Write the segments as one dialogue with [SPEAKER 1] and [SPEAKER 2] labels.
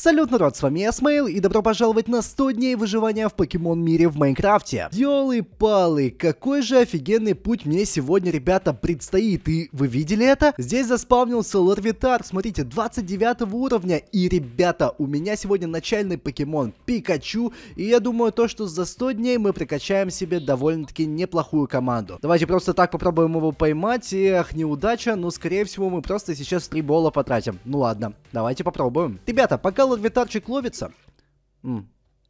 [SPEAKER 1] Салют, народ, с вами я, Смейл, и добро пожаловать на 100 дней выживания в покемон мире в Майнкрафте. Ёлы-палы, какой же офигенный путь мне сегодня, ребята, предстоит, и вы видели это? Здесь заспавнился Лорвитар, смотрите, 29 уровня, и, ребята, у меня сегодня начальный покемон Пикачу, и я думаю то, что за 100 дней мы прикачаем себе довольно-таки неплохую команду. Давайте просто так попробуем его поймать, эх, неудача, но, скорее всего, мы просто сейчас три бола потратим. Ну ладно, давайте попробуем. Ребята, пока Виталчик ловится? М,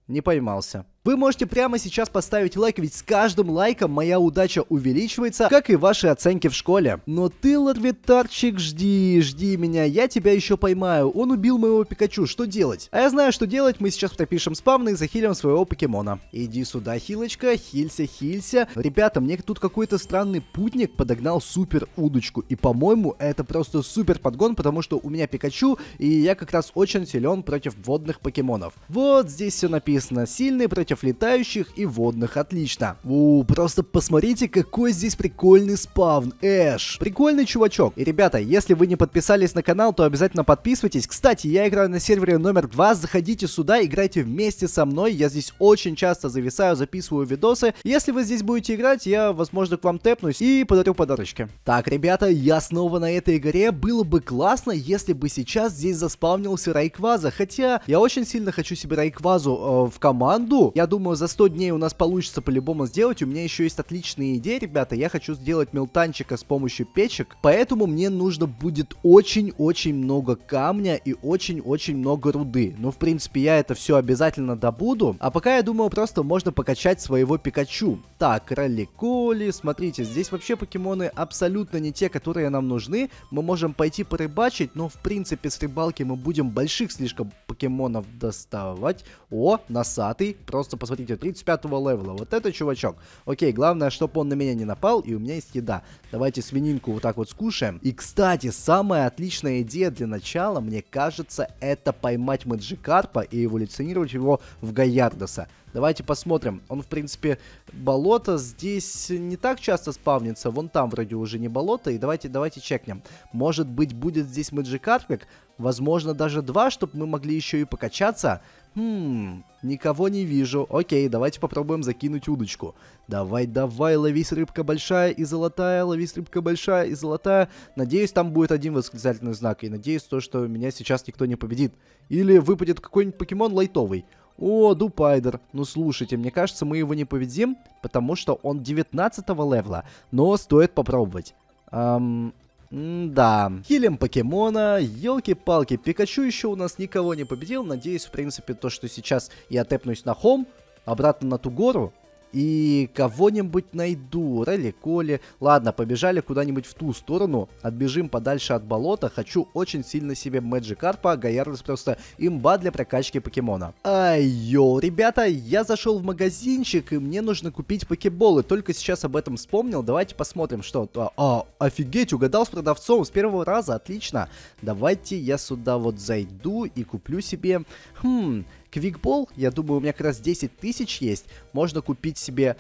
[SPEAKER 1] не поймался. Вы можете прямо сейчас поставить лайк, ведь с каждым лайком моя удача увеличивается, как и ваши оценки в школе. Но ты, Ларвитарчик, жди, жди меня, я тебя еще поймаю. Он убил моего Пикачу, что делать? А я знаю, что делать, мы сейчас пропишем спавны и захилим своего покемона. Иди сюда, хилочка, хилься, хилься. Ребята, мне тут какой-то странный путник подогнал супер удочку. И, по-моему, это просто супер подгон, потому что у меня Пикачу, и я как раз очень силен против водных покемонов. Вот здесь все написано. Сильный против против летающих и водных отлично. У, просто посмотрите, какой здесь прикольный спавн, Эш. Прикольный чувачок. И, ребята, если вы не подписались на канал, то обязательно подписывайтесь. Кстати, я играю на сервере номер 2, заходите сюда, играйте вместе со мной. Я здесь очень часто зависаю, записываю видосы. Если вы здесь будете играть, я, возможно, к вам тэпнусь и подарю подарочки. Так, ребята, я снова на этой игре. Было бы классно, если бы сейчас здесь заспавнился Райкваза. Хотя, я очень сильно хочу себе Райквазу э, в команду. Я думаю, за 100 дней у нас получится по-любому сделать. У меня еще есть отличные идеи, ребята. Я хочу сделать мелтанчика с помощью печек. Поэтому мне нужно будет очень-очень много камня и очень-очень много руды. Ну, в принципе, я это все обязательно добуду. А пока, я думаю, просто можно покачать своего Пикачу. Так, кроликоли. Смотрите, здесь вообще покемоны абсолютно не те, которые нам нужны. Мы можем пойти порыбачить, но, в принципе, с рыбалки мы будем больших слишком покемонов доставать. О, носатый. Просто Просто посмотрите, 35-го левела. Вот это чувачок. Окей, главное, чтобы он на меня не напал, и у меня есть еда. Давайте свининку вот так вот скушаем. И, кстати, самая отличная идея для начала, мне кажется, это поймать Маджикарпа и эволюционировать его в Гаярдоса. Давайте посмотрим. Он, в принципе, болото здесь не так часто спавнится. Вон там вроде уже не болото. И давайте, давайте чекнем. Может быть, будет здесь Маджикарпик? Возможно, даже два, чтобы мы могли еще и покачаться. Хм, никого не вижу. Окей, давайте попробуем закинуть удочку. Давай, давай, ловись рыбка большая и золотая, ловись рыбка большая и золотая. Надеюсь, там будет один восклицательный знак. И надеюсь, то, что меня сейчас никто не победит. Или выпадет какой-нибудь покемон лайтовый. О, Дупайдер. Ну слушайте, мне кажется, мы его не победим, потому что он 19 левла. Но стоит попробовать. Эм, да. Хилим покемона, елки-палки, Пикачу еще у нас никого не победил. Надеюсь, в принципе, то, что сейчас я тэпнусь на хом, обратно на ту гору, и кого-нибудь найду. Релли Коли. Ладно, побежали куда-нибудь в ту сторону. Отбежим подальше от болота. Хочу очень сильно себе Мэджик Арпа. просто имба для прокачки покемона. Айо, ребята, я зашел в магазинчик, и мне нужно купить покеболы. Только сейчас об этом вспомнил. Давайте посмотрим, что... А, а офигеть, угадал с продавцом с первого раза. Отлично. Давайте я сюда вот зайду и куплю себе... Хм, Квикбол, я думаю, у меня как раз 10 тысяч есть, можно купить себе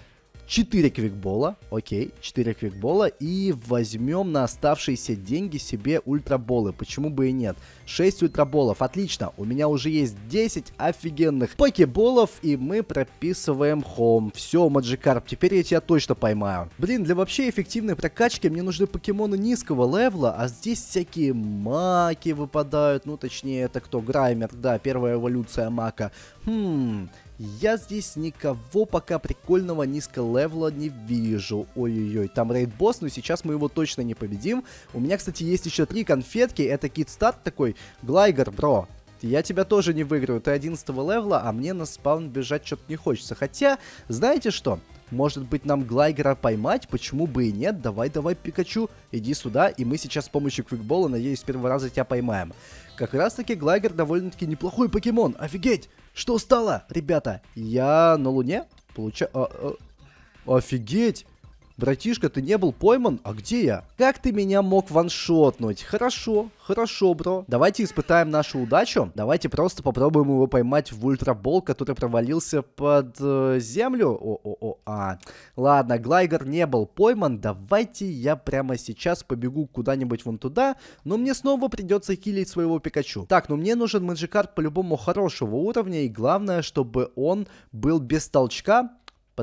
[SPEAKER 1] 4 квикбола, окей, 4 квикбола, и возьмем на оставшиеся деньги себе ультраболы, почему бы и нет. 6 ультраболов, отлично, у меня уже есть 10 офигенных покеболов, и мы прописываем хом. Все, Маджикарп, теперь я тебя точно поймаю. Блин, для вообще эффективной прокачки мне нужны покемоны низкого левла, а здесь всякие маки выпадают, ну точнее это кто, Граймер, да, первая эволюция мака. Хм, я здесь никого пока прикольного низколевела не вижу. Ой-ой-ой, там рейд-босс, но ну сейчас мы его точно не победим. У меня, кстати, есть еще три конфетки. Это кит стат такой. Глайгер, бро, я тебя тоже не выиграю. Ты 11 левла, а мне на спаун бежать что-то не хочется. Хотя, знаете что? Может быть, нам Глайгера поймать? Почему бы и нет? Давай, давай, Пикачу, иди сюда, и мы сейчас с помощью квикбола, надеюсь, с первого раза тебя поймаем. Как раз-таки Глайгер довольно-таки неплохой покемон. Офигеть! Что стало, ребята? Я на Луне? Получа... А, а... Офигеть! Братишка, ты не был пойман? А где я? Как ты меня мог ваншотнуть? Хорошо, хорошо, бро. Давайте испытаем нашу удачу. Давайте просто попробуем его поймать в ультрабол, который провалился под э, землю. О-о-о, а. Ладно, Глайгер не был пойман. Давайте я прямо сейчас побегу куда-нибудь вон туда. Но мне снова придется килить своего Пикачу. Так, ну мне нужен Маджикард по-любому хорошего уровня. И главное, чтобы он был без толчка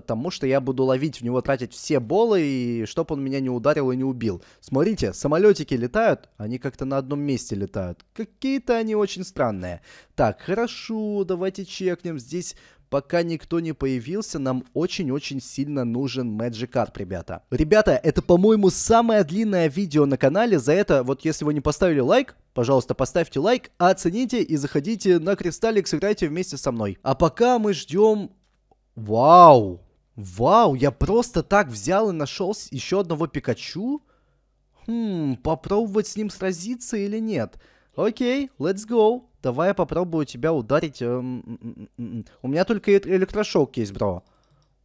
[SPEAKER 1] потому что я буду ловить в него, тратить все болы, и чтоб он меня не ударил и не убил. Смотрите, самолетики летают, они как-то на одном месте летают. Какие-то они очень странные. Так, хорошо, давайте чекнем. Здесь пока никто не появился, нам очень-очень сильно нужен Magic Art, ребята. Ребята, это, по-моему, самое длинное видео на канале. За это, вот если вы не поставили лайк, пожалуйста, поставьте лайк, оцените и заходите на Кристаллик, сыграйте вместе со мной. А пока мы ждем... Вау! Вау, я просто так взял и нашел еще одного Пикачу? Хм, попробовать с ним сразиться или нет? Окей, let's go. Давай я попробую тебя ударить. Эм, у меня только электрошок есть, бро.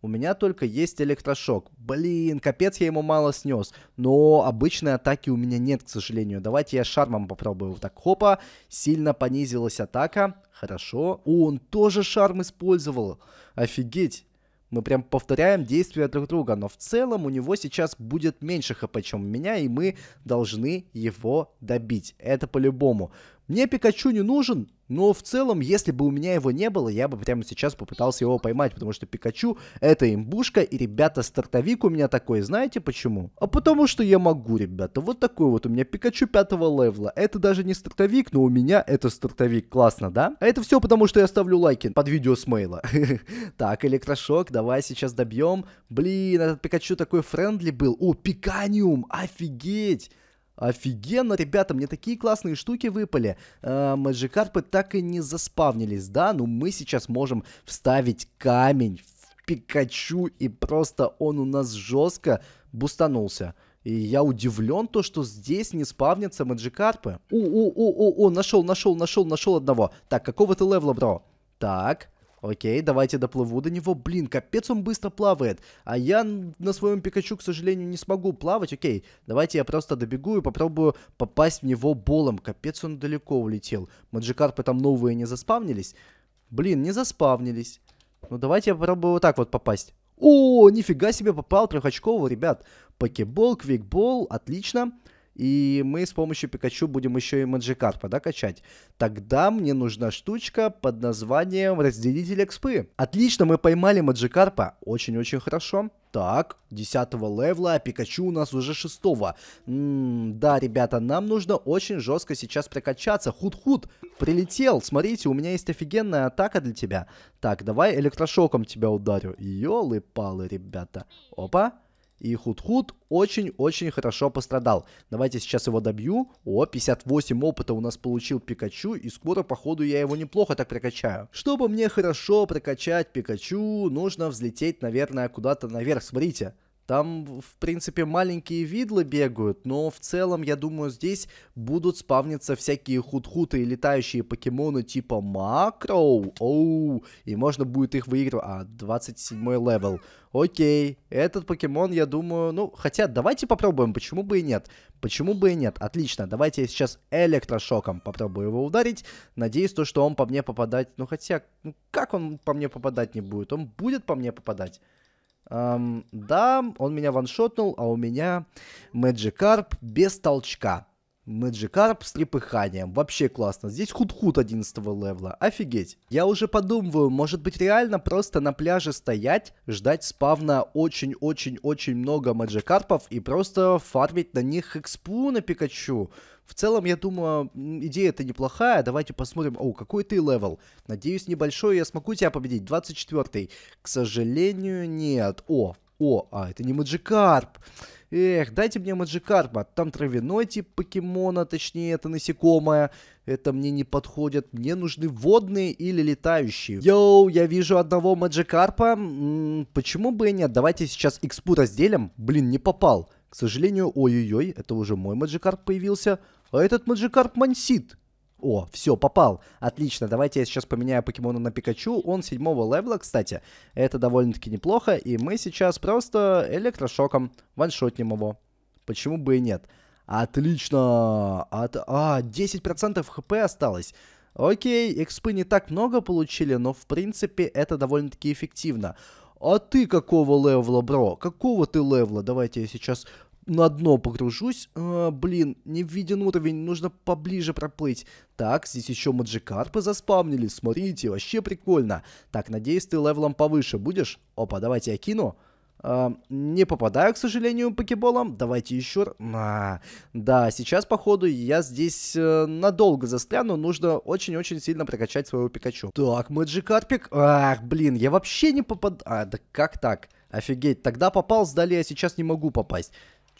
[SPEAKER 1] У меня только есть электрошок. Блин, капец, я ему мало снес. Но обычной атаки у меня нет, к сожалению. Давайте я шармом попробую. так, хопа. Сильно понизилась атака. Хорошо. О, он тоже шарм использовал. Офигеть мы прям повторяем действия друг друга, но в целом у него сейчас будет меньше хп, чем у меня, и мы должны его добить. Это по-любому. Мне Пикачу не нужен, но в целом, если бы у меня его не было, я бы прямо сейчас попытался его поймать, потому что Пикачу — это имбушка, и, ребята, стартовик у меня такой, знаете почему? А потому что я могу, ребята, вот такой вот у меня Пикачу пятого левла. Это даже не стартовик, но у меня это стартовик, классно, да? А это все потому, что я ставлю лайки под видео с мейла. Так, электрошок, давай сейчас добьем. Блин, этот Пикачу такой френдли был. О, Пиканиум, офигеть! Офигенно, ребята, мне такие классные штуки выпали. Э, Маджикарпы так и не заспавнились, да? Ну, мы сейчас можем вставить камень в Пикачу, и просто он у нас жестко бустанулся. И я удивлен то, что здесь не спавнятся маджикарпы. О, о, о, о, о, нашел, нашел, нашел, нашел одного. Так, какого ты левла, бро? Так, Окей, давайте доплыву до него. Блин, капец, он быстро плавает. А я на своем Пикачу, к сожалению, не смогу плавать. Окей, давайте я просто добегу и попробую попасть в него болом. Капец, он далеко улетел. Маджикарпы там новые не заспавнились? Блин, не заспавнились. Ну, давайте я попробую вот так вот попасть. О, нифига себе попал, трехочковый, ребят. Покебол, квикбол, отлично. И мы с помощью Пикачу будем еще и Маджикарпа, да, качать. Тогда мне нужна штучка под названием разделитель экспы. Отлично, мы поймали Маджикарпа. Очень-очень хорошо. Так, 10 левла, а Пикачу у нас уже 6 да, ребята, нам нужно очень жестко сейчас прокачаться. Худ-худ, прилетел. Смотрите, у меня есть офигенная атака для тебя. Так, давай электрошоком тебя ударю. Ёлы-палы, ребята. Опа. И Худ-Худ очень-очень хорошо пострадал. Давайте сейчас его добью. О, 58 опыта у нас получил Пикачу, и скоро, походу, я его неплохо так прокачаю. Чтобы мне хорошо прокачать Пикачу, нужно взлететь, наверное, куда-то наверх. Смотрите, там, в принципе, маленькие видлы бегают, но в целом, я думаю, здесь будут спавниться всякие хут-хуты и летающие покемоны типа Макроу. Оу, и можно будет их выигрывать. А, 27 левел. Окей, этот покемон, я думаю, ну, хотя давайте попробуем, почему бы и нет. Почему бы и нет? Отлично, давайте я сейчас электрошоком попробую его ударить. Надеюсь, то, что он по мне попадать... Ну, хотя, ну, как он по мне попадать не будет? Он будет по мне попадать? Эм, да, он меня ваншотнул, а у меня Magikarp без толчка. Меджикарп с трепыханием. Вообще классно. Здесь худхуд 11 левла. Офигеть. Я уже подумываю, может быть реально просто на пляже стоять, ждать спавна очень-очень-очень много меджикарпов и просто фармить на них экспу на Пикачу. В целом, я думаю, идея это неплохая. Давайте посмотрим. О, какой ты левел. Надеюсь, небольшой. Я смогу тебя победить. 24 -й. К сожалению, нет. О, о, а это не Маджикарп. Эх, дайте мне Маджикарпа. Там травяной тип покемона, точнее, это насекомое. Это мне не подходит. Мне нужны водные или летающие. Йоу, я вижу одного Маджикарпа. М -м, почему бы и нет? Давайте сейчас экспу разделим. Блин, не попал. К сожалению, ой-ой-ой, это уже мой Маджикарп появился. А этот Маджикарп мансит. О, все, попал. Отлично, давайте я сейчас поменяю покемона на Пикачу. Он седьмого левела, кстати. Это довольно-таки неплохо. И мы сейчас просто электрошоком ваншотнем его. Почему бы и нет? Отлично! От... А, 10% хп осталось. Окей, экспы не так много получили, но в принципе это довольно-таки эффективно. А ты какого левла, бро? Какого ты левла? Давайте я сейчас на дно погружусь. А, блин, не виден уровень, нужно поближе проплыть. Так, здесь еще маджикарпы заспавнили, смотрите, вообще прикольно. Так, надеюсь, ты левелом повыше будешь? Опа, давайте я кину. Uh, не попадаю, к сожалению, покеболом. Давайте еще... А, да, сейчас, походу, я здесь э, надолго застряну. Нужно очень-очень сильно прокачать своего Пикачу. Так, Маджикарпик, Ах, блин, я вообще не попадаю... А, да как так? Офигеть, тогда попал сдали, а сейчас не могу попасть.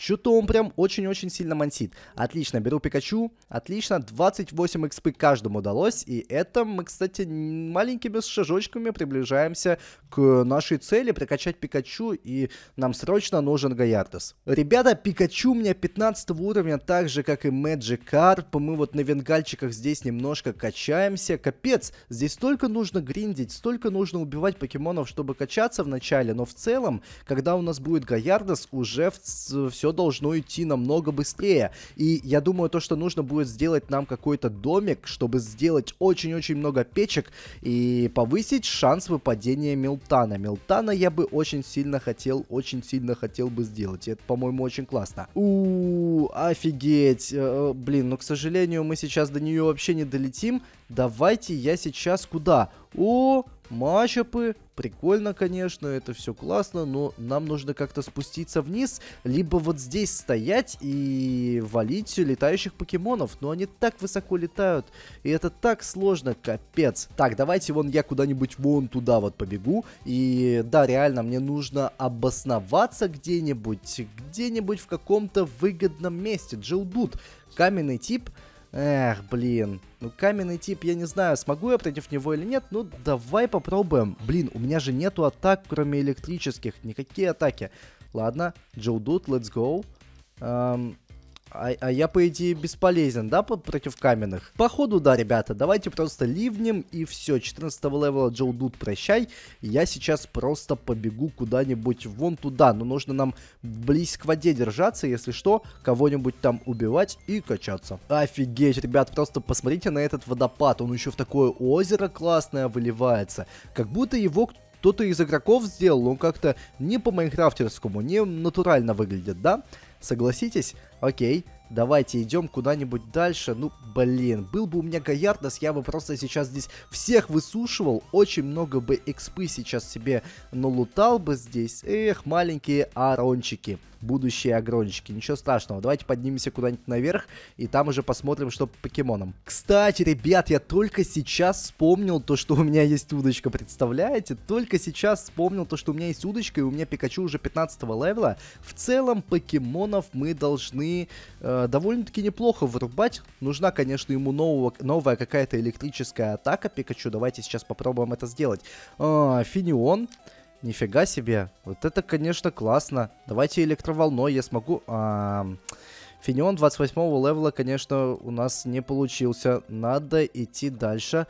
[SPEAKER 1] Что-то он прям очень-очень сильно мансит. Отлично, беру Пикачу. Отлично, 28 экспы каждому удалось. И это мы, кстати, маленькими шажочками приближаемся к нашей цели прокачать Пикачу. И нам срочно нужен Гаярдос. Ребята, Пикачу у меня 15 уровня, так же, как и Magic Мы вот на венгальчиках здесь немножко качаемся. Капец, здесь столько нужно гриндить, столько нужно убивать покемонов, чтобы качаться вначале. Но в целом, когда у нас будет Гаярдос, уже все должно идти намного быстрее. И я думаю, то, что нужно будет сделать нам какой-то домик, чтобы сделать очень-очень много печек и повысить шанс выпадения Милтана. Милтана я бы очень сильно хотел, очень сильно хотел бы сделать. это, по-моему, очень классно. У, -у, -у офигеть. Э, блин, ну, к сожалению, мы сейчас до нее вообще не долетим. Давайте я сейчас куда? О, матчапы, прикольно, конечно, это все классно, но нам нужно как-то спуститься вниз, либо вот здесь стоять и валить летающих покемонов, но они так высоко летают, и это так сложно, капец. Так, давайте вон я куда-нибудь вон туда вот побегу, и да, реально, мне нужно обосноваться где-нибудь, где-нибудь в каком-то выгодном месте. Джилдут, каменный тип, Эх, блин. Ну, каменный тип, я не знаю, смогу я против него или нет. Ну, давай попробуем. Блин, у меня же нету атак, кроме электрических. Никакие атаки. Ладно, Джоудут, Дуд, let's go. Эм, а, а я, по идее, бесполезен, да, против каменных? Походу, да, ребята, давайте просто ливнем и все. 14 левела Джоу Дуд, прощай. Я сейчас просто побегу куда-нибудь вон туда. Но нужно нам близ к воде держаться, если что, кого-нибудь там убивать и качаться. Офигеть, ребят, просто посмотрите на этот водопад. Он еще в такое озеро классное выливается. Как будто его кто-то из игроков сделал, он как-то не по майнкрафтерскому, не натурально выглядит, да? Согласитесь? окей, давайте идем куда-нибудь дальше. Ну, блин, был бы у меня Гаярдос, я бы просто сейчас здесь всех высушивал. Очень много бы экспы сейчас себе налутал бы здесь. Эх, маленькие арончики будущие агронщики. Ничего страшного, давайте поднимемся куда-нибудь наверх, и там уже посмотрим, что по покемонам. Кстати, ребят, я только сейчас вспомнил то, что у меня есть удочка, представляете? Только сейчас вспомнил то, что у меня есть удочка, и у меня Пикачу уже 15 левела. В целом, покемонов мы должны э, довольно-таки неплохо вырубать. Нужна, конечно, ему нового, новая какая-то электрическая атака Пикачу. Давайте сейчас попробуем это сделать. А, Финион... Финион Нифига себе. Вот это, конечно, классно. Давайте электроволной, я смогу... А -а -а. Финион 28 левела, конечно, у нас не получился. Надо идти дальше.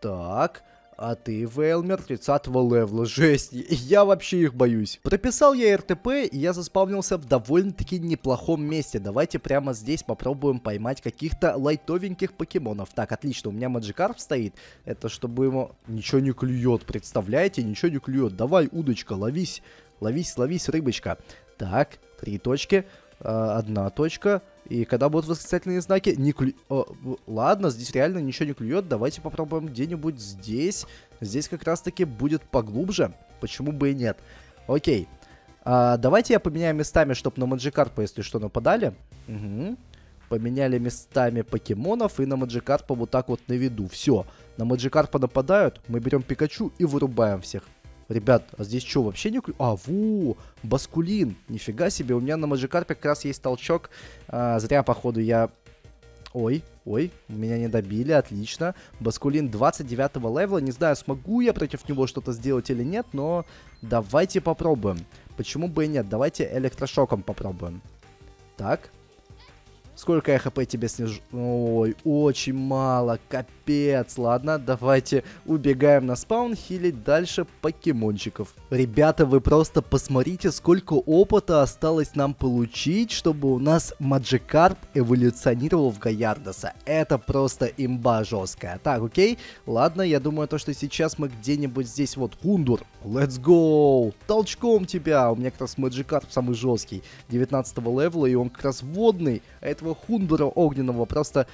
[SPEAKER 1] Так... А ты, Вейлмер, 30 левла. Жесть, я вообще их боюсь. Прописал я РТП, и я заспавнился в довольно-таки неплохом месте. Давайте прямо здесь попробуем поймать каких-то лайтовеньких покемонов. Так, отлично, у меня Маджикарп стоит. Это чтобы ему... Ничего не клюет, представляете? Ничего не клюет. Давай, удочка, ловись. Ловись, ловись, рыбочка. Так, три точки. Э, одна точка. И когда будут восклицательные знаки, не клю... О, ладно, здесь реально ничего не клюет, давайте попробуем где-нибудь здесь. Здесь как раз-таки будет поглубже, почему бы и нет. Окей, а, давайте я поменяю местами, чтобы на Маджикарпа, если что, нападали. Угу. Поменяли местами покемонов и на Маджикарпа вот так вот на виду. Все, на Маджикарпа нападают, мы берем Пикачу и вырубаем всех. Ребят, а здесь что, вообще не А, ву, баскулин. Нифига себе, у меня на Маджикарпе как раз есть толчок. А, зря, походу, я... Ой, ой, меня не добили, отлично. Баскулин 29 левела. Не знаю, смогу я против него что-то сделать или нет, но давайте попробуем. Почему бы и нет? Давайте электрошоком попробуем. Так, Сколько я хп тебе снижу? Ой, очень мало, капец. Ладно, давайте убегаем на спаун, хилить дальше покемончиков. Ребята, вы просто посмотрите, сколько опыта осталось нам получить, чтобы у нас Маджикарп эволюционировал в Гаярдоса. Это просто имба жесткая. Так, окей? Ладно, я думаю, то, что сейчас мы где-нибудь здесь вот... Хундур, let's go! Толчком тебя! У меня как раз Маджикарп самый жесткий. 19 левела, и он как раз водный. А этого этого хундура огненного просто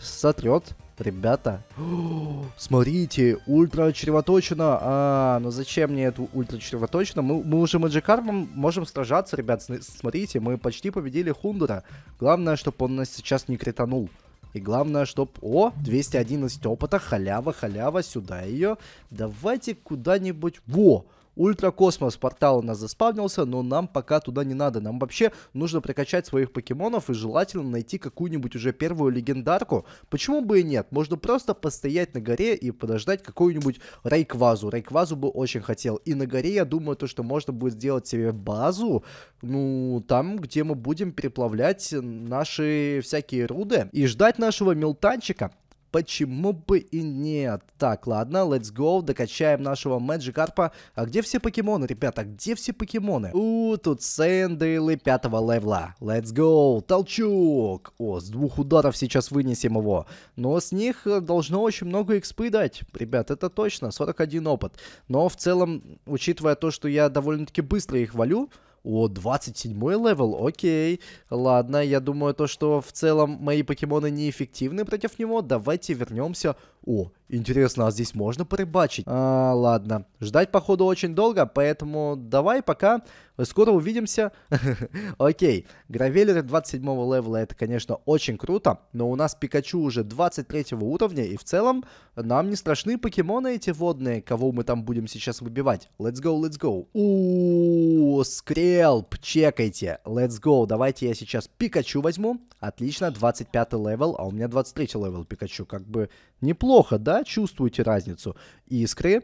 [SPEAKER 1] сотрет. Ребята, О, смотрите, ультра червоточина. А, ну зачем мне эту ультра червоточина? Мы, мы уже маджикармом можем сражаться, ребят. Смотрите, мы почти победили Хундура. Главное, чтобы он нас сейчас не кританул. И главное, чтобы О, 211 опыта, халява, халява, сюда ее. Давайте куда-нибудь... Во! Ультракосмос портал у нас заспавнился, но нам пока туда не надо. Нам вообще нужно прокачать своих покемонов и желательно найти какую-нибудь уже первую легендарку. Почему бы и нет? Можно просто постоять на горе и подождать какую-нибудь Райквазу. Райквазу бы очень хотел. И на горе я думаю, то, что можно будет сделать себе базу, ну, там, где мы будем переплавлять наши всякие руды и ждать нашего мелтанчика почему бы и нет? Так, ладно, let's go, докачаем нашего Мэджикарпа. А где все покемоны, ребята? Где все покемоны? У, тут Сэнделы пятого левла. Let's go, толчок. О, с двух ударов сейчас вынесем его. Но с них э, должно очень много экспы дать. Ребят, это точно, 41 опыт. Но в целом, учитывая то, что я довольно-таки быстро их валю, о, 27 левел, окей. Ладно, я думаю, то, что в целом мои покемоны неэффективны против него. Давайте вернемся. О, Интересно, а здесь можно порыбачить? А, ладно. Ждать, походу, очень долго, поэтому давай пока. Скоро увидимся. Окей. Гравелеры 27 левела, это, конечно, очень круто, но у нас Пикачу уже 23 уровня, и в целом нам не страшны покемоны эти водные, кого мы там будем сейчас выбивать. Let's go, let's go. у скрелп, чекайте. Let's go. Давайте я сейчас Пикачу возьму. Отлично, 25 левел, а у меня 23 левел Пикачу. Как бы неплохо, да? чувствуете разницу? Искры.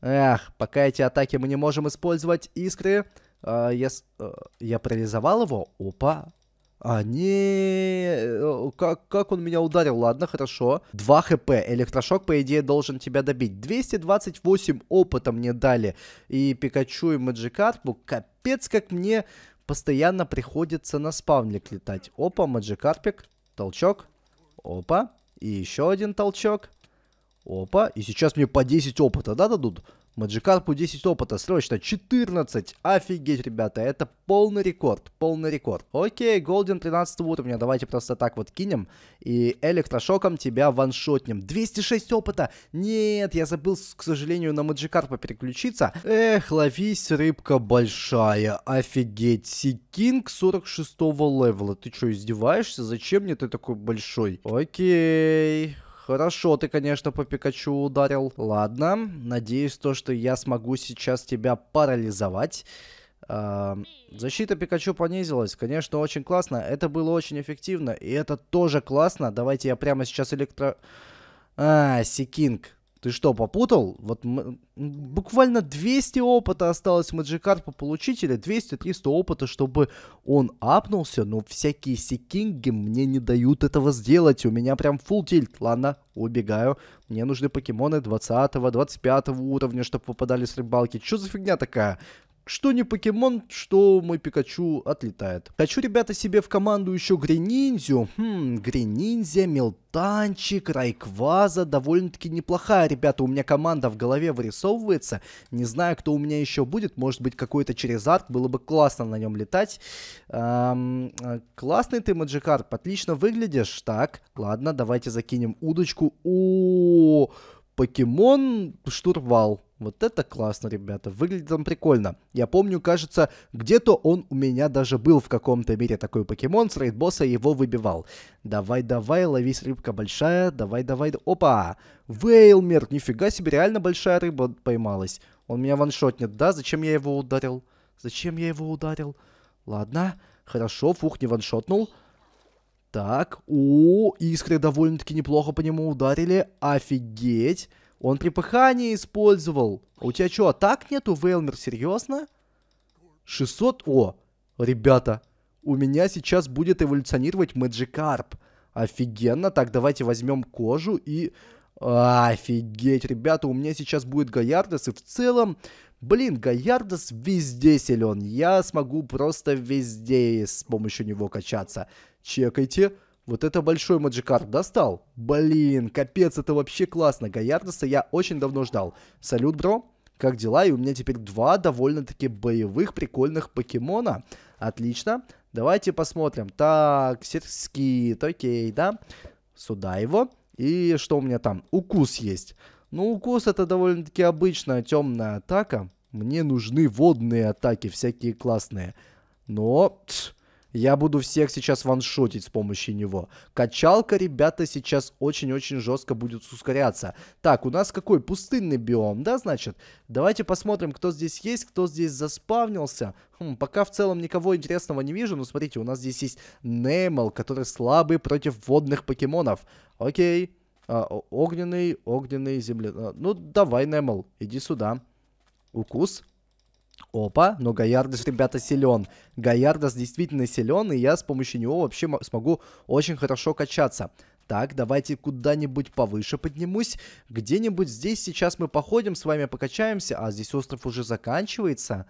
[SPEAKER 1] Эх, пока эти атаки мы не можем использовать искры. Э, я, э, я парализовал его? Опа. А, не... Э, как, как он меня ударил? Ладно, хорошо. 2 хп. Электрошок, по идее, должен тебя добить. 228 опыта мне дали. И Пикачу, и Маджикарт. Ну, капец, как мне постоянно приходится на спавнлик летать. Опа, Маджикарпик. Толчок. Опа. И еще один толчок. Опа, и сейчас мне по 10 опыта, да, дадут? Маджикарпу 10 опыта, срочно, 14. Офигеть, ребята, это полный рекорд, полный рекорд. Окей, Голден 13 уровня, давайте просто так вот кинем. И электрошоком тебя ваншотнем. 206 опыта, нет, я забыл, к сожалению, на Маджикарпа переключиться. Эх, ловись, рыбка большая, офигеть. Сикинг 46 левела, ты что, издеваешься? Зачем мне ты такой большой? Окей... Хорошо ты, конечно, по Пикачу ударил. Ладно, надеюсь то, что я смогу сейчас тебя парализовать. А, защита Пикачу понизилась. Конечно, очень классно. Это было очень эффективно. И это тоже классно. Давайте я прямо сейчас электро... А, Сикинг. Ты что, попутал? Вот буквально 200 опыта осталось Маджикарпа получить, или 200-300 опыта, чтобы он апнулся, но всякие секинги мне не дают этого сделать, у меня прям фул тильт. Ладно, убегаю, мне нужны покемоны 20-25 уровня, чтобы попадали с рыбалки. Что за фигня такая? Что не покемон, что мой Пикачу отлетает. Хочу, ребята, себе в команду еще Грининзю. Хм, Грининзя, Мелтанчик, Райкваза. Довольно-таки неплохая, ребята. У меня команда в голове вырисовывается. Не знаю, кто у меня еще будет. Может быть, какой-то через арт. Было бы классно на нем летать. Эм, классный ты, Маджикарп. Отлично выглядишь. Так, ладно, давайте закинем удочку. О, покемон штурвал. Вот это классно, ребята. Выглядит он прикольно. Я помню, кажется, где-то он у меня даже был в каком-то мире такой покемон. С рейдбосса его выбивал. Давай-давай, ловись, рыбка большая. Давай-давай. Опа! Вейлмер, нифига себе, реально большая рыба поймалась. Он меня ваншотнет, да? Зачем я его ударил? Зачем я его ударил? Ладно, хорошо, фух, не ваншотнул. Так, о, искры довольно-таки неплохо по нему ударили. Офигеть. Он припыхание использовал. А у тебя что, атак нету, Вейлмер? Серьезно? 600? О, ребята, у меня сейчас будет эволюционировать Мэджикарп. Офигенно. Так, давайте возьмем кожу и... Офигеть, ребята, у меня сейчас будет Гаярдес, и в целом, блин, Гаярдес везде силен. Я смогу просто везде с помощью него качаться. Чекайте. Вот это большой Маджикард достал. Блин, капец, это вообще классно. Гаярдеса я очень давно ждал. Салют, бро. Как дела? И у меня теперь два довольно-таки боевых прикольных покемона. Отлично. Давайте посмотрим. Так, Серскит, окей, да. Сюда его. И что у меня там? Укус есть. Ну, укус это довольно-таки обычная темная атака. Мне нужны водные атаки, всякие классные. Но... Ть, я буду всех сейчас ваншотить с помощью него. Качалка, ребята, сейчас очень-очень жестко будет ускоряться. Так, у нас какой? Пустынный биом, да, значит? Давайте посмотрим, кто здесь есть, кто здесь заспавнился. Хм, пока в целом никого интересного не вижу, но смотрите, у нас здесь есть Неймл, который слабый против водных покемонов. Окей. А, огненный, огненный земля. А, ну, давай, Немл, иди сюда. Укус. Опа, но Гаярдес, ребята, силен. Гаярдес действительно силен, и я с помощью него вообще смогу очень хорошо качаться. Так, давайте куда-нибудь повыше поднимусь. Где-нибудь здесь сейчас мы походим с вами, покачаемся. А, здесь остров уже заканчивается.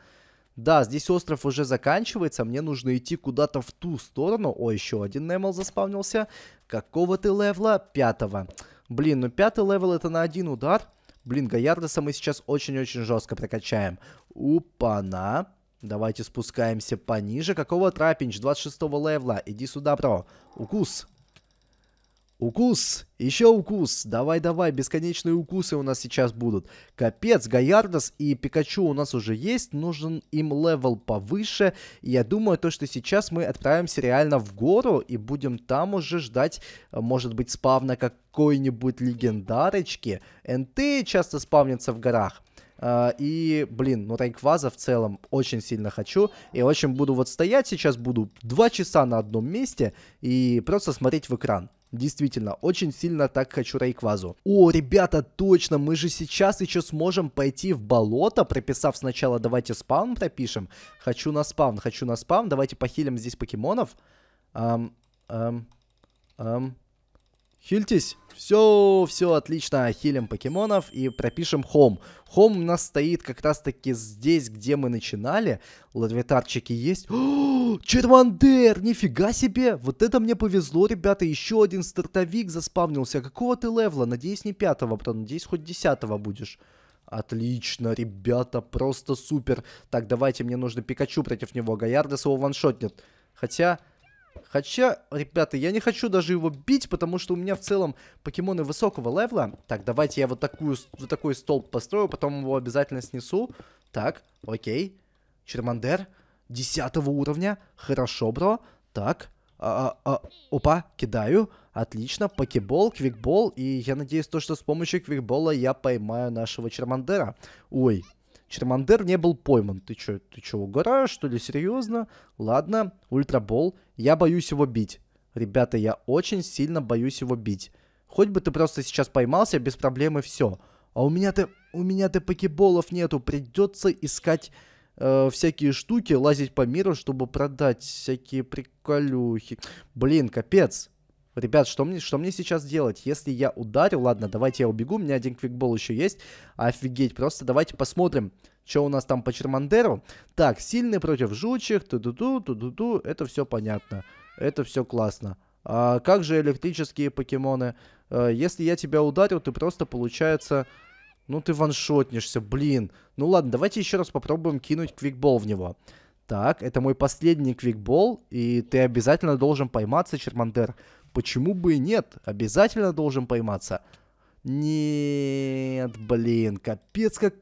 [SPEAKER 1] Да, здесь остров уже заканчивается. Мне нужно идти куда-то в ту сторону. О, еще один Немл заспавнился. Какого ты левла? Пятого. Блин, ну пятый левел это на один удар. Блин, Гаярдеса мы сейчас очень-очень жестко прокачаем. Упана. Давайте спускаемся пониже. Какого трапинч? 26 левла. Иди сюда, бро. Укус. Укус. Еще укус. Давай, давай. Бесконечные укусы у нас сейчас будут. Капец. Гаярдос и Пикачу у нас уже есть. Нужен им левел повыше. я думаю, то, что сейчас мы отправимся реально в гору и будем там уже ждать, э, может быть, спавна какой-нибудь легендарочки. НТ часто спавнится в горах. А, и, блин, ну Тайкваза в целом очень сильно хочу. И очень буду вот стоять сейчас, буду два часа на одном месте и просто смотреть в экран. Действительно, очень сильно так хочу Райквазу. О, ребята, точно, мы же сейчас еще сможем пойти в болото, прописав сначала давайте спаун пропишем. Хочу на спаун, хочу на спаун, давайте похилим здесь покемонов. Эм, эм, эм. Хильтесь. Все, все отлично, хилим покемонов и пропишем хом. Хом у нас стоит как раз таки здесь, где мы начинали. Лавитарчики есть. О, Чермандер, нифига себе. Вот это мне повезло, ребята. Еще один стартовик заспавнился. Какого ты левла? Надеюсь, не пятого, а потом надеюсь, хоть десятого будешь. Отлично, ребята, просто супер. Так, давайте, мне нужно Пикачу против него. Гаярдес его ваншотнет. Хотя... Хотя, ребята, я не хочу даже его бить, потому что у меня в целом покемоны высокого левела. Так, давайте я вот, такую, вот такой столб построю, потом его обязательно снесу. Так, окей. Чермандер, десятого уровня. Хорошо, бро. Так, а, а, а, опа, кидаю. Отлично, покебол, квикбол. И я надеюсь, то, что с помощью квикбола я поймаю нашего Чермандера. Ой, Чермандер не был пойман. Ты что, ты чё, угораешь, что ли, серьезно? Ладно, Ультрабол, я боюсь его бить. Ребята, я очень сильно боюсь его бить. Хоть бы ты просто сейчас поймался, без проблемы все. А у меня-то, у меня-то покеболов нету, придется искать э, всякие штуки, лазить по миру, чтобы продать всякие приколюхи. Блин, капец. Ребят, что мне, что мне сейчас делать? Если я ударю, ладно, давайте я убегу, у меня один квикбол еще есть. Офигеть, просто давайте посмотрим, что у нас там по Чермандеру. Так, сильный против жучих, ту-ду-ду, ту-ду-ду, это все понятно. Это все классно. А как же электрические покемоны? Э, если я тебя ударю, ты просто, получается... Ну ты ваншотнешься, блин. Ну ладно, давайте еще раз попробуем кинуть квикбол в него. Так, это мой последний квикбол, и ты обязательно должен пойматься, Чермандер. Почему бы и нет? Обязательно должен пойматься. Нет, блин, капец как...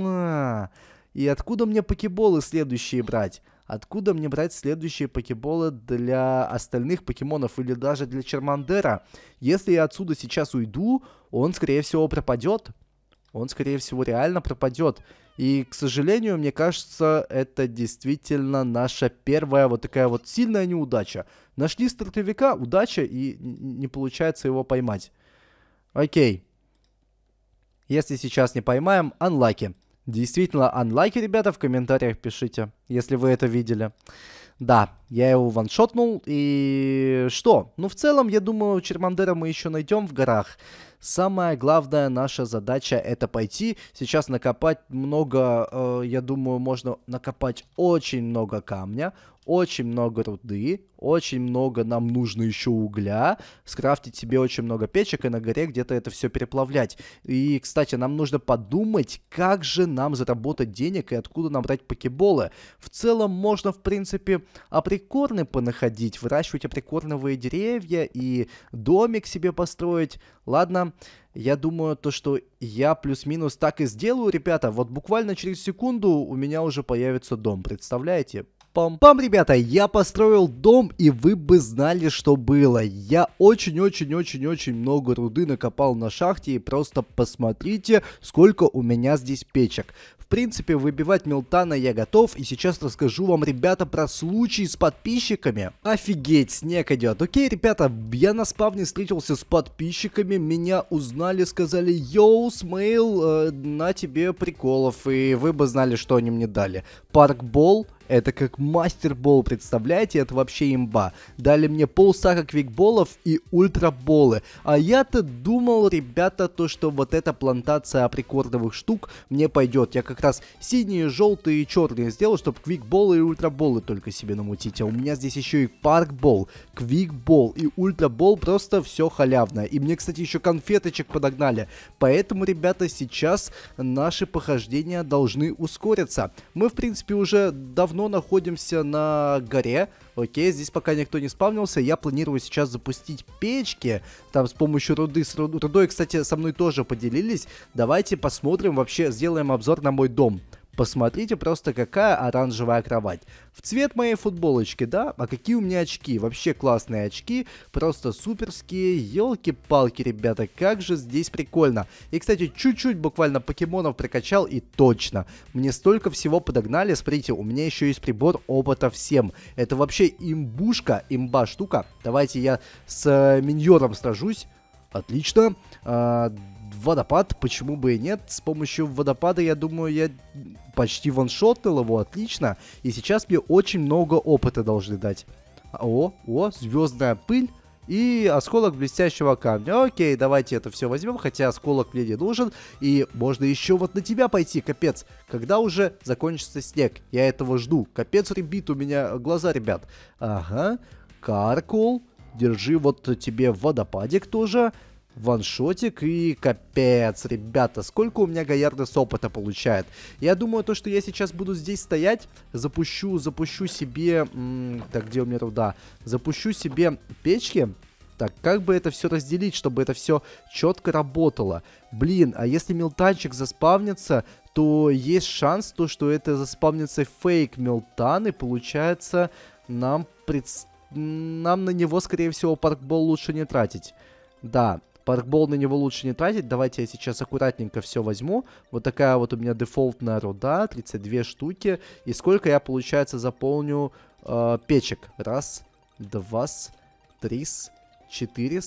[SPEAKER 1] А. И откуда мне покеболы следующие брать? Откуда мне брать следующие покеболы для остальных покемонов или даже для Чермандера? Если я отсюда сейчас уйду, он, скорее всего, пропадет он, скорее всего, реально пропадет. И, к сожалению, мне кажется, это действительно наша первая вот такая вот сильная неудача. Нашли стартовика, удача, и не получается его поймать. Окей. Если сейчас не поймаем, анлаки. Действительно, анлаки, ребята, в комментариях пишите, если вы это видели. Да, я его ваншотнул, и что? Ну, в целом, я думаю, Чермандера мы еще найдем в горах. Самая главная наша задача это пойти. Сейчас накопать много, э, я думаю, можно накопать очень много камня, очень много руды, очень много нам нужно еще угля, скрафтить себе очень много печек и на горе где-то это все переплавлять. И, кстати, нам нужно подумать, как же нам заработать денег и откуда нам брать покеболы. В целом можно, в принципе, априкорны понаходить, выращивать априкорновые деревья и домик себе построить. Ладно, я, думаю, то, что я плюс-минус так и сделаю, ребята. Вот буквально через секунду у меня уже появится дом, представляете? Пам-пам, ребята, я построил дом, и вы бы знали, что было. Я очень-очень-очень-очень много руды накопал на шахте, и просто посмотрите, сколько у меня здесь печек. В принципе, выбивать Милтана я готов, и сейчас расскажу вам, ребята, про случай с подписчиками. Офигеть, снег идет. Окей, ребята, я на спавне встретился с подписчиками, меня узнали, сказали, йоу, Смейл, э, на тебе приколов, и вы бы знали, что они мне дали. Паркбол... Это как мастербол, представляете? Это вообще имба. Дали мне полсака квикболов и ультраболы. А я-то думал, ребята, то, что вот эта плантация априкордовых штук мне пойдет. Я как раз синие, желтые и черные сделал, чтобы квикболы и ультраболы только себе намутить. А у меня здесь еще и паркбол, квикбол и ультрабол просто все халявно. И мне, кстати, еще конфеточек подогнали. Поэтому, ребята, сейчас наши похождения должны ускориться. Мы, в принципе, уже давно давно находимся на горе. Окей, здесь пока никто не спавнился. Я планирую сейчас запустить печки. Там с помощью руды. С рудой, кстати, со мной тоже поделились. Давайте посмотрим, вообще сделаем обзор на мой дом. Посмотрите просто, какая оранжевая кровать. В цвет моей футболочки, да? А какие у меня очки? Вообще классные очки, просто суперские. Елки-палки, ребята, как же здесь прикольно. И, кстати, чуть-чуть буквально покемонов прокачал и точно. Мне столько всего подогнали. Смотрите, у меня еще есть прибор опыта всем. Это вообще имбушка, имба штука. Давайте я с э, миньором сражусь. Отлично. А, водопад, почему бы и нет. С помощью водопада, я думаю, я почти ваншотнул его, отлично. И сейчас мне очень много опыта должны дать. О, о, звездная пыль. И осколок блестящего камня. Окей, давайте это все возьмем, хотя осколок мне не нужен. И можно еще вот на тебя пойти, капец. Когда уже закончится снег? Я этого жду. Капец ребит у меня глаза, ребят. Ага, каркул. Держи вот тебе водопадик тоже ваншотик. И капец, ребята, сколько у меня Гаярда опыта получает. Я думаю, то, что я сейчас буду здесь стоять, запущу, запущу себе... так, где у меня труда? Запущу себе печки. Так, как бы это все разделить, чтобы это все четко работало? Блин, а если мелтанчик заспавнится, то есть шанс, то, что это заспавнится фейк мелтан, и получается нам, пред... нам на него, скорее всего, паркбол лучше не тратить. Да, Паркбол на него лучше не тратить. Давайте я сейчас аккуратненько все возьму. Вот такая вот у меня дефолтная руда, 32 штуки. И сколько я, получается, заполню э, печек? Раз, два, три, четыре,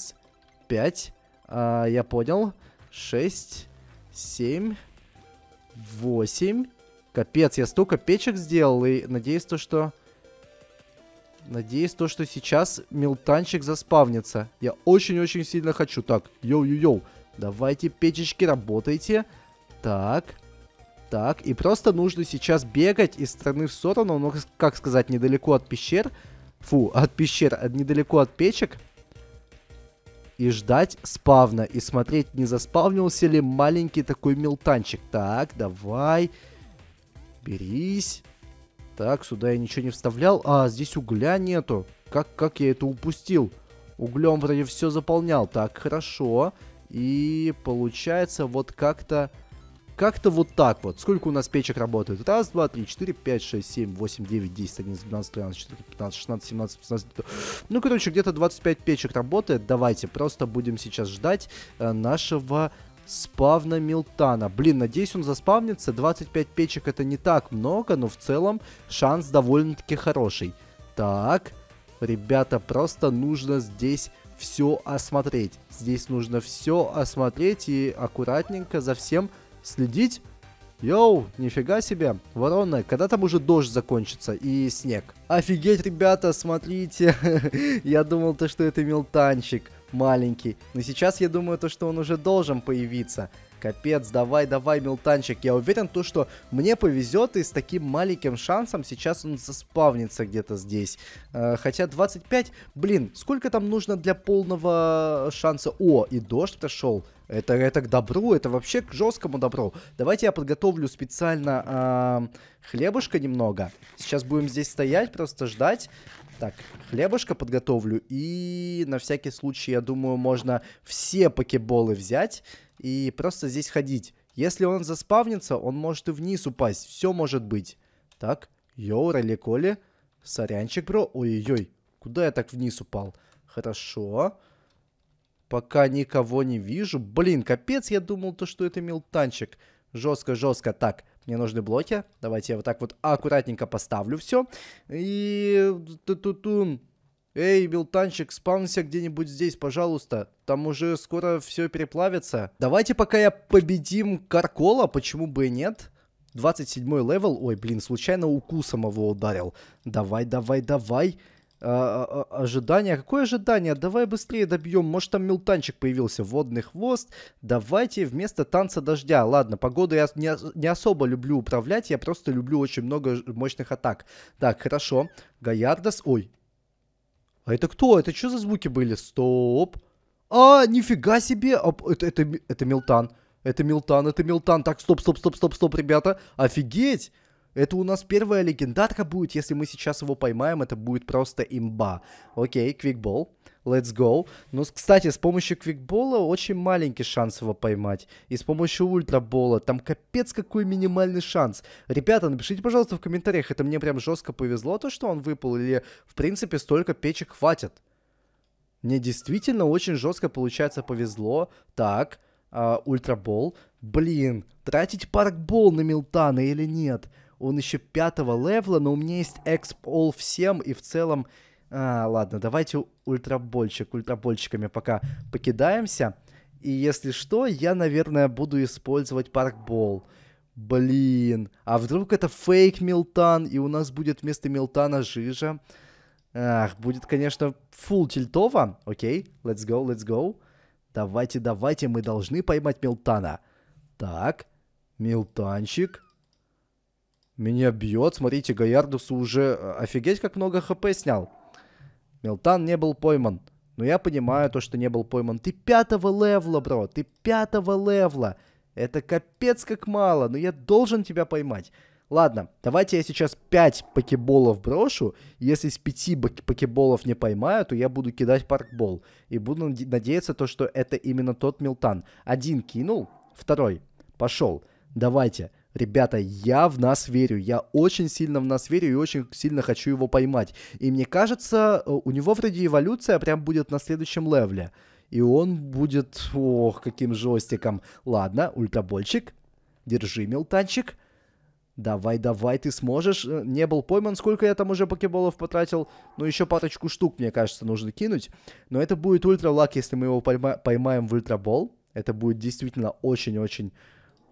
[SPEAKER 1] пять. Э, я понял. Шесть, семь, восемь. Капец, я столько печек сделал, и надеюсь то, что... Надеюсь, то, что сейчас милтанчик заспавнится. Я очень-очень сильно хочу. Так, йоу-йоу-йоу. Давайте, печечки, работайте. Так. Так, и просто нужно сейчас бегать из стороны в сторону, но, как сказать, недалеко от пещер. Фу, от пещер, от, недалеко от печек. И ждать спавна. И смотреть, не заспавнился ли маленький такой милтанчик. Так, давай. Берись. Так, сюда я ничего не вставлял. А, здесь угля нету. Как, как я это упустил? Углем вроде все заполнял. Так, хорошо. И получается вот как-то... Как-то вот так вот. Сколько у нас печек работает? Раз, два, три, четыре, пять, шесть, семь, восемь, девять, десять, одиннадцать, двенадцать, тринадцать, четыре, пятнадцать, шестнадцать, семнадцать, пятнадцать. Ну, короче, где-то 25 печек работает. Давайте просто будем сейчас ждать э, нашего спавна Милтана. Блин, надеюсь, он заспавнится. 25 печек это не так много, но в целом шанс довольно-таки хороший. Так, ребята, просто нужно здесь все осмотреть. Здесь нужно все осмотреть и аккуратненько за всем следить. Йоу, нифига себе. Ворона, когда там уже дождь закончится и снег? Офигеть, ребята, смотрите. Я думал то, что это мелтанчик маленький. Но сейчас я думаю, то, что он уже должен появиться. Капец, давай, давай, Милтанчик. Я уверен, то, что мне повезет, и с таким маленьким шансом сейчас он заспавнится где-то здесь. Э, хотя 25, блин, сколько там нужно для полного шанса? О, и дождь-то шел. Это, это к добру, это вообще к жесткому добру. Давайте я подготовлю специально э, хлебушка немного. Сейчас будем здесь стоять, просто ждать. Так, хлебушка подготовлю, и на всякий случай, я думаю, можно все покеболы взять и просто здесь ходить. Если он заспавнится, он может и вниз упасть, все может быть. Так, йоу, роликоли, сорянчик, бро, ой-ой-ой, куда я так вниз упал? Хорошо, пока никого не вижу. Блин, капец, я думал, то, что это милтанчик. Жестко, жестко, так, мне нужны блоки. Давайте я вот так вот аккуратненько поставлю все. И... Ту-ту-тун. Эй, билтанчик, спаунься где-нибудь здесь, пожалуйста. Там уже скоро все переплавится. Давайте пока я победим Каркола, почему бы и нет. 27 левел. Ой, блин, случайно укусом его ударил. Давай, давай, давай. А, а, а, ожидания. Какое ожидание? Давай быстрее добьем. Может, там мелтанчик появился, водный хвост. Давайте вместо танца дождя. Ладно, погоду я не, не особо люблю управлять, я просто люблю очень много мощных атак. Так, хорошо. гаярдос Ой. А это кто? Это что за звуки были? Стоп. А, нифига себе! Это, это, это мелтан Это мелтан это мелтан Так, стоп, стоп, стоп, стоп, стоп, ребята. Офигеть! Это у нас первая легендарка будет, если мы сейчас его поймаем, это будет просто имба. Окей, квикбол. Let's go. Но, ну, кстати, с помощью квикбола очень маленький шанс его поймать. И с помощью ультрабола там капец какой минимальный шанс. Ребята, напишите, пожалуйста, в комментариях, это мне прям жестко повезло, то, что он выпал, или, в принципе, столько печек хватит. Мне действительно очень жестко, получается, повезло. Так, э, ультрабол. Блин, тратить паркбол на Милтана или нет? Он еще пятого левла, но у меня есть экспол всем, и в целом... А, ладно, давайте ультрабольчик, ультрабольчиками пока покидаемся. И если что, я, наверное, буду использовать паркбол. Блин, а вдруг это фейк Милтан, и у нас будет вместо Милтана жижа? Ах, будет, конечно, фул тильтова. Окей, let's go, let's go. Давайте, давайте, мы должны поймать Милтана. Так, Милтанчик. Меня бьет. Смотрите, Гаярдусу уже э, офигеть, как много хп снял. Мелтан не был пойман. Но я понимаю то, что не был пойман. Ты пятого левла, бро. Ты пятого левла. Это капец как мало. Но я должен тебя поймать. Ладно, давайте я сейчас 5 покеболов брошу. Если с 5 покеболов не поймаю, то я буду кидать паркбол. И буду надеяться, то, что это именно тот Милтан. Один кинул, второй пошел. Давайте. Ребята, я в нас верю, я очень сильно в нас верю и очень сильно хочу его поймать. И мне кажется, э, у него вроде эволюция прям будет на следующем левле. И он будет, ох, каким жестиком. Ладно, ультрабольчик, держи, мелтанчик. Давай, давай, ты сможешь. Э, не был пойман, сколько я там уже покеболов потратил. Ну, еще паточку штук, мне кажется, нужно кинуть. Но это будет ультра лак, если мы его пойма поймаем в ультрабол. Это будет действительно очень-очень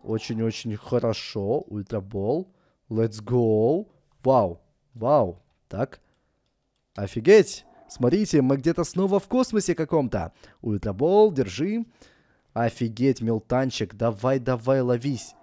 [SPEAKER 1] очень-очень хорошо. Ультрабол. Let's go. Вау. Вау. Так. Офигеть. Смотрите, мы где-то снова в космосе каком-то. Ультрабол, держи. Офигеть, мелтанчик. Давай, давай, ловись.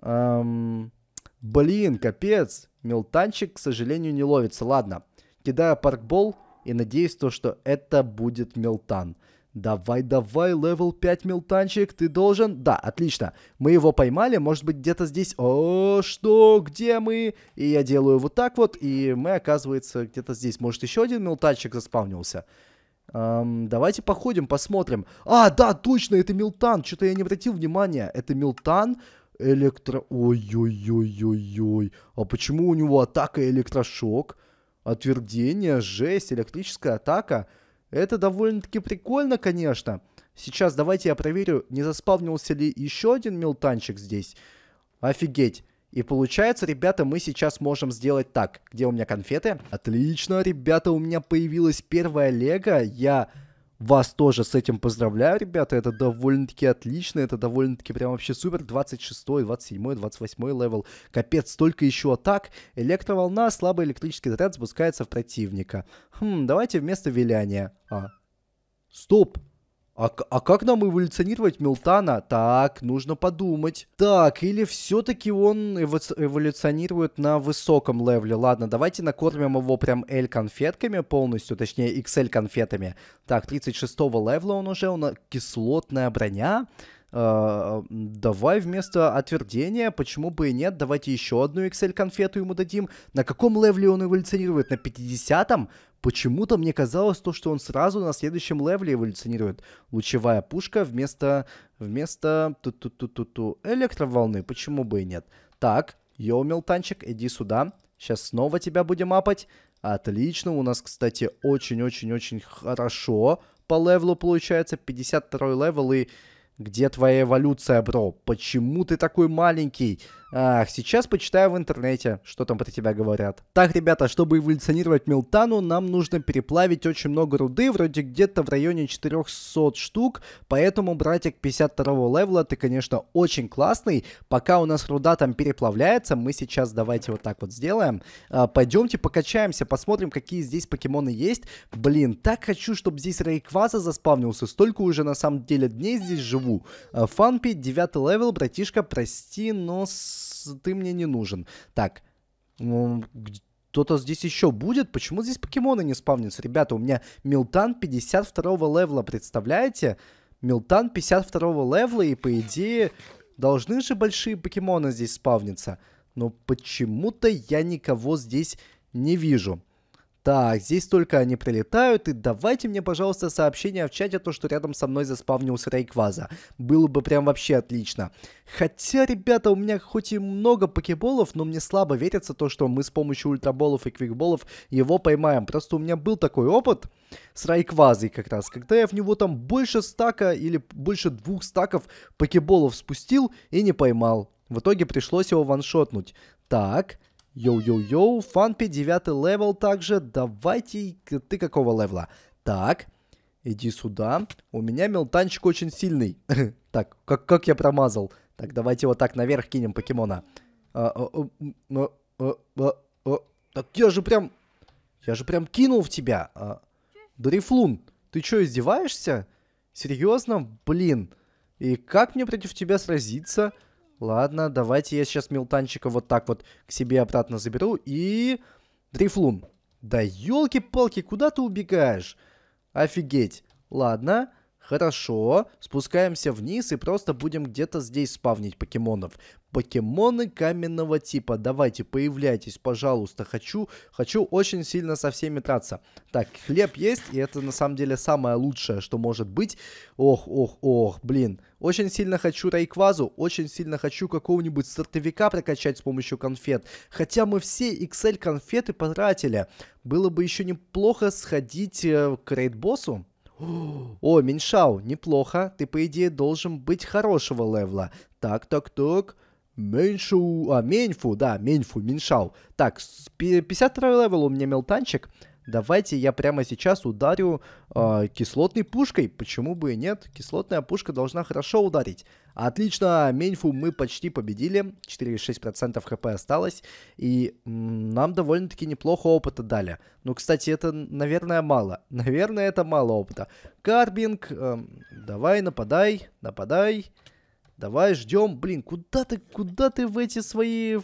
[SPEAKER 1] Эм... Блин, капец. Мелтанчик, к сожалению, не ловится. Ладно. Кидаю паркбол и надеюсь, то, что это будет мелтан. Давай, давай, левел 5, мелтанчик, ты должен... Да, отлично. Мы его поймали, может быть, где-то здесь... О, что? Где мы? И я делаю вот так вот, и мы, оказывается, где-то здесь. Может, еще один милтанчик заспавнился? Эм, давайте походим, посмотрим. А, да, точно, это мелтан. Что-то я не обратил внимания. Это мелтан, электро... Ой-ой-ой-ой-ой. А почему у него атака электрошок? Отвердение, жесть, электрическая атака... Это довольно-таки прикольно, конечно. Сейчас давайте я проверю, не заспавнился ли еще один милтанчик здесь. Офигеть. И получается, ребята, мы сейчас можем сделать так. Где у меня конфеты? Отлично, ребята, у меня появилась первая лего. Я вас тоже с этим поздравляю, ребята. Это довольно-таки отлично. Это довольно-таки прям вообще супер. 26, 27, 28 левел. Капец, столько еще атак. Электроволна, слабый электрический заряд спускается в противника. Хм, давайте вместо виляния. А, стоп! а, а как нам эволюционировать Милтана? Так, нужно подумать. Так, или все-таки он эволюционирует на высоком левле. Ладно, давайте накормим его прям L-конфетками полностью, точнее XL-конфетами. Так, 36 левла он уже, у нас кислотная броня. А, давай вместо отвердения, почему бы и нет, давайте еще одну Excel-конфету ему дадим. На каком левле он эволюционирует? На 50-м? Почему-то мне казалось то, что он сразу на следующем левле эволюционирует. Лучевая пушка вместо, вместо ту -ту -ту -ту -ту электроволны. Почему бы и нет? Так, йоу, танчик, иди сюда. Сейчас снова тебя будем апать. Отлично, у нас, кстати, очень-очень-очень хорошо по левлу получается. 52 левел и где твоя эволюция, бро? Почему ты такой маленький? Ах, сейчас почитаю в интернете, что там про тебя говорят. Так, ребята, чтобы эволюционировать Милтану, нам нужно переплавить очень много руды, вроде где-то в районе 400 штук, поэтому, братик, 52 левела, ты, конечно, очень классный. Пока у нас руда там переплавляется, мы сейчас давайте вот так вот сделаем. А, пойдемте покачаемся, посмотрим, какие здесь покемоны есть. Блин, так хочу, чтобы здесь Рейкваза заспавнился, столько уже на самом деле дней здесь живу. А, Фанпи, 9 левел, братишка, прости, но с ты мне не нужен. Так, кто-то здесь еще будет? Почему здесь покемоны не спавнятся? Ребята, у меня Милтан 52 левла, представляете? Милтан 52 левла, и по идее должны же большие покемоны здесь спавниться. Но почему-то я никого здесь не вижу. Так, здесь только они прилетают, и давайте мне, пожалуйста, сообщение в чате, то, что рядом со мной заспавнился Рейкваза. Было бы прям вообще отлично. Хотя, ребята, у меня хоть и много покеболов, но мне слабо верится то, что мы с помощью ультраболов и квикболов его поймаем. Просто у меня был такой опыт с Райквазой как раз, когда я в него там больше стака или больше двух стаков покеболов спустил и не поймал. В итоге пришлось его ваншотнуть. Так, Йоу-йоу-йоу, Фанпи, девятый левел также. Давайте, ты какого левла? Так, иди сюда. У меня мелтанчик очень сильный. так, как, как я промазал? Так, давайте вот так наверх кинем покемона. А, а, а, так я же прям... Я же прям кинул в тебя. Дрифлун, ты что издеваешься? Серьезно? Блин. И как мне против тебя сразиться? Ладно, давайте я сейчас Милтанчика вот так вот к себе обратно заберу и... Дрифлун. Да елки-палки, куда ты убегаешь? Офигеть. Ладно. Хорошо, спускаемся вниз и просто будем где-то здесь спавнить покемонов. Покемоны каменного типа, давайте, появляйтесь, пожалуйста, хочу, хочу очень сильно со всеми драться. Так, хлеб есть, и это на самом деле самое лучшее, что может быть. Ох, ох, ох, блин, очень сильно хочу Райквазу, очень сильно хочу какого-нибудь стартовика прокачать с помощью конфет. Хотя мы все XL конфеты потратили. Было бы еще неплохо сходить э, к рейд-боссу. О, Миншау, неплохо. Ты, по идее, должен быть хорошего левла. Так, так, так. Меньшу... А, Меньфу, да, Меньфу, Миншау. Так, 52 левел у меня мелтанчик давайте я прямо сейчас ударю э, кислотной пушкой. Почему бы и нет? Кислотная пушка должна хорошо ударить. Отлично, Меньфу мы почти победили. 4,6% хп осталось. И нам довольно-таки неплохо опыта дали. Ну, кстати, это, наверное, мало. Наверное, это мало опыта. Карбинг, э, давай, нападай, нападай. Давай, ждем. Блин, куда ты, куда ты в эти свои...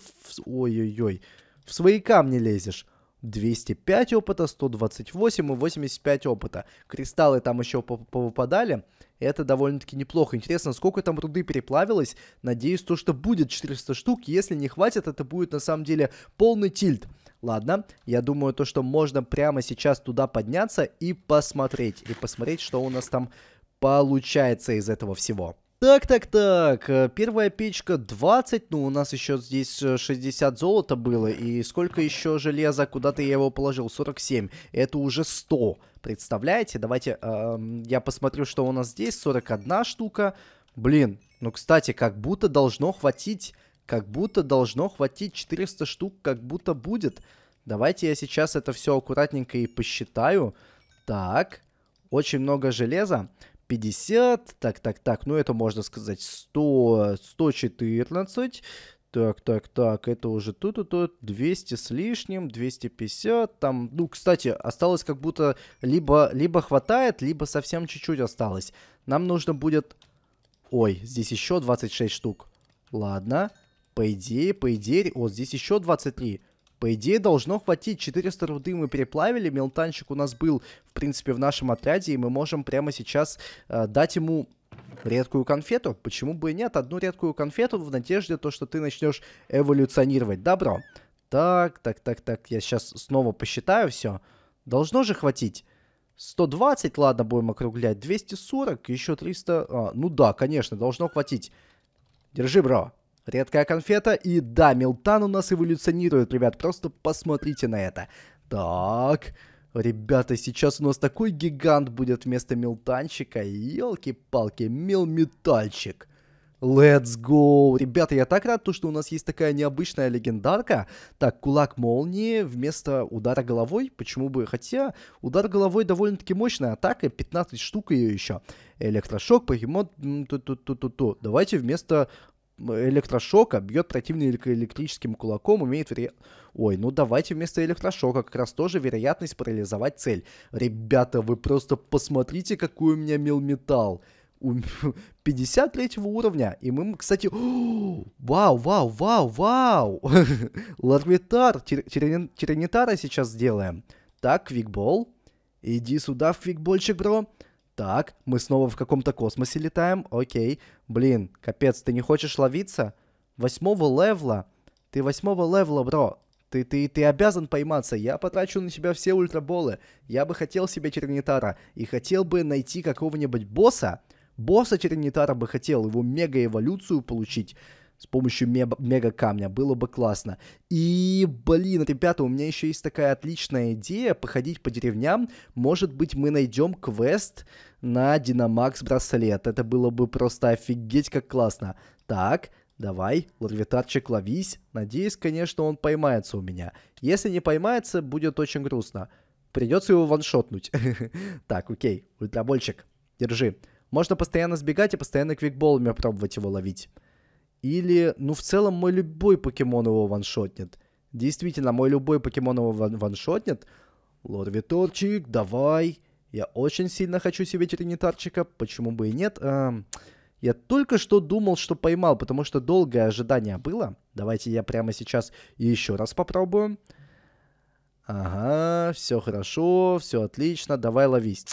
[SPEAKER 1] Ой-ой-ой. В свои камни лезешь. 205 опыта, 128 и 85 опыта. Кристаллы там еще повыпадали. Это довольно-таки неплохо. Интересно, сколько там руды переплавилось. Надеюсь, то, что будет 400 штук. Если не хватит, это будет на самом деле полный тильт. Ладно, я думаю, то, что можно прямо сейчас туда подняться и посмотреть. И посмотреть, что у нас там получается из этого всего. Так-так-так, э, первая печка 20, ну у нас еще здесь 60 э, золота было, и сколько еще железа, куда-то я его положил, 47, это уже 100, представляете? Давайте эм, я посмотрю, что у нас здесь, 41 штука, блин, ну кстати, как будто должно хватить, как будто должно хватить 400 штук, как будто будет. Давайте я сейчас это все аккуратненько и посчитаю, так, очень много железа. 50, так, так, так, ну это можно сказать 100, 114, так, так, так, это уже тут-тут-тут, 200 с лишним, 250, там, ну, кстати, осталось как будто либо, либо хватает, либо совсем чуть-чуть осталось. Нам нужно будет... Ой, здесь еще 26 штук. Ладно, по идее, по идее, вот здесь еще 23. По идее, должно хватить. 400 руды мы переплавили. Мелтанчик у нас был, в принципе, в нашем отряде. И мы можем прямо сейчас э, дать ему редкую конфету. Почему бы и нет? Одну редкую конфету в надежде, то, что ты начнешь эволюционировать. Добро. Так, так, так, так. Я сейчас снова посчитаю все. Должно же хватить. 120, ладно, будем округлять. 240, еще 300. А, ну да, конечно, должно хватить. Держи, бро. Редкая конфета. И да, Милтан у нас эволюционирует, ребят. Просто посмотрите на это. Так. Ребята, сейчас у нас такой гигант будет вместо Милтанчика. Елки-палки, Милметальчик. Let's go! Ребята, я так рад, что у нас есть такая необычная легендарка. Так, кулак молнии вместо удара головой. Почему бы? Хотя удар головой довольно-таки мощная атака. 15 штук ее еще. Электрошок, покемон. Ту -ту -ту -ту -ту. Давайте вместо электрошока, бьет противника электрическим кулаком, умеет... Вре... Ой, ну давайте вместо электрошока как раз тоже вероятность парализовать цель. Ребята, вы просто посмотрите, какой у меня мел металл. 53 уровня. И мы, кстати... вау, вау, вау, вау! Ларвитар, Тиранитара сейчас сделаем. Так, Квикбол. Иди сюда, Квикбольчик, бро. Так, мы снова в каком-то космосе летаем. Окей. Блин, капец, ты не хочешь ловиться? Восьмого левла? Ты восьмого левла, бро. Ты, ты, ты обязан пойматься. Я потрачу на тебя все ультраболы. Я бы хотел себе Чернитара. И хотел бы найти какого-нибудь босса. Босса Чернитара бы хотел. Его мега-эволюцию получить с помощью мега камня. Было бы классно. И, блин, ребята, у меня еще есть такая отличная идея походить по деревням. Может быть, мы найдем квест на Динамакс браслет. Это было бы просто офигеть как классно. Так, давай, лорвитарчик, ловись. Надеюсь, конечно, он поймается у меня. Если не поймается, будет очень грустно. Придется его ваншотнуть. Так, окей, ультрабольчик, держи. Можно постоянно сбегать и постоянно квикболами пробовать его ловить. Или, ну, в целом, мой любой покемон его ваншотнет. Действительно, мой любой покемон его ван- ваншотнет. Лорд Виторчик, давай. Я очень сильно хочу себе Тринитарчика, почему бы и нет. Эм, я только что думал, что поймал, потому что долгое ожидание было. Давайте я прямо сейчас еще раз попробую. Ага, все хорошо, все отлично, давай ловись.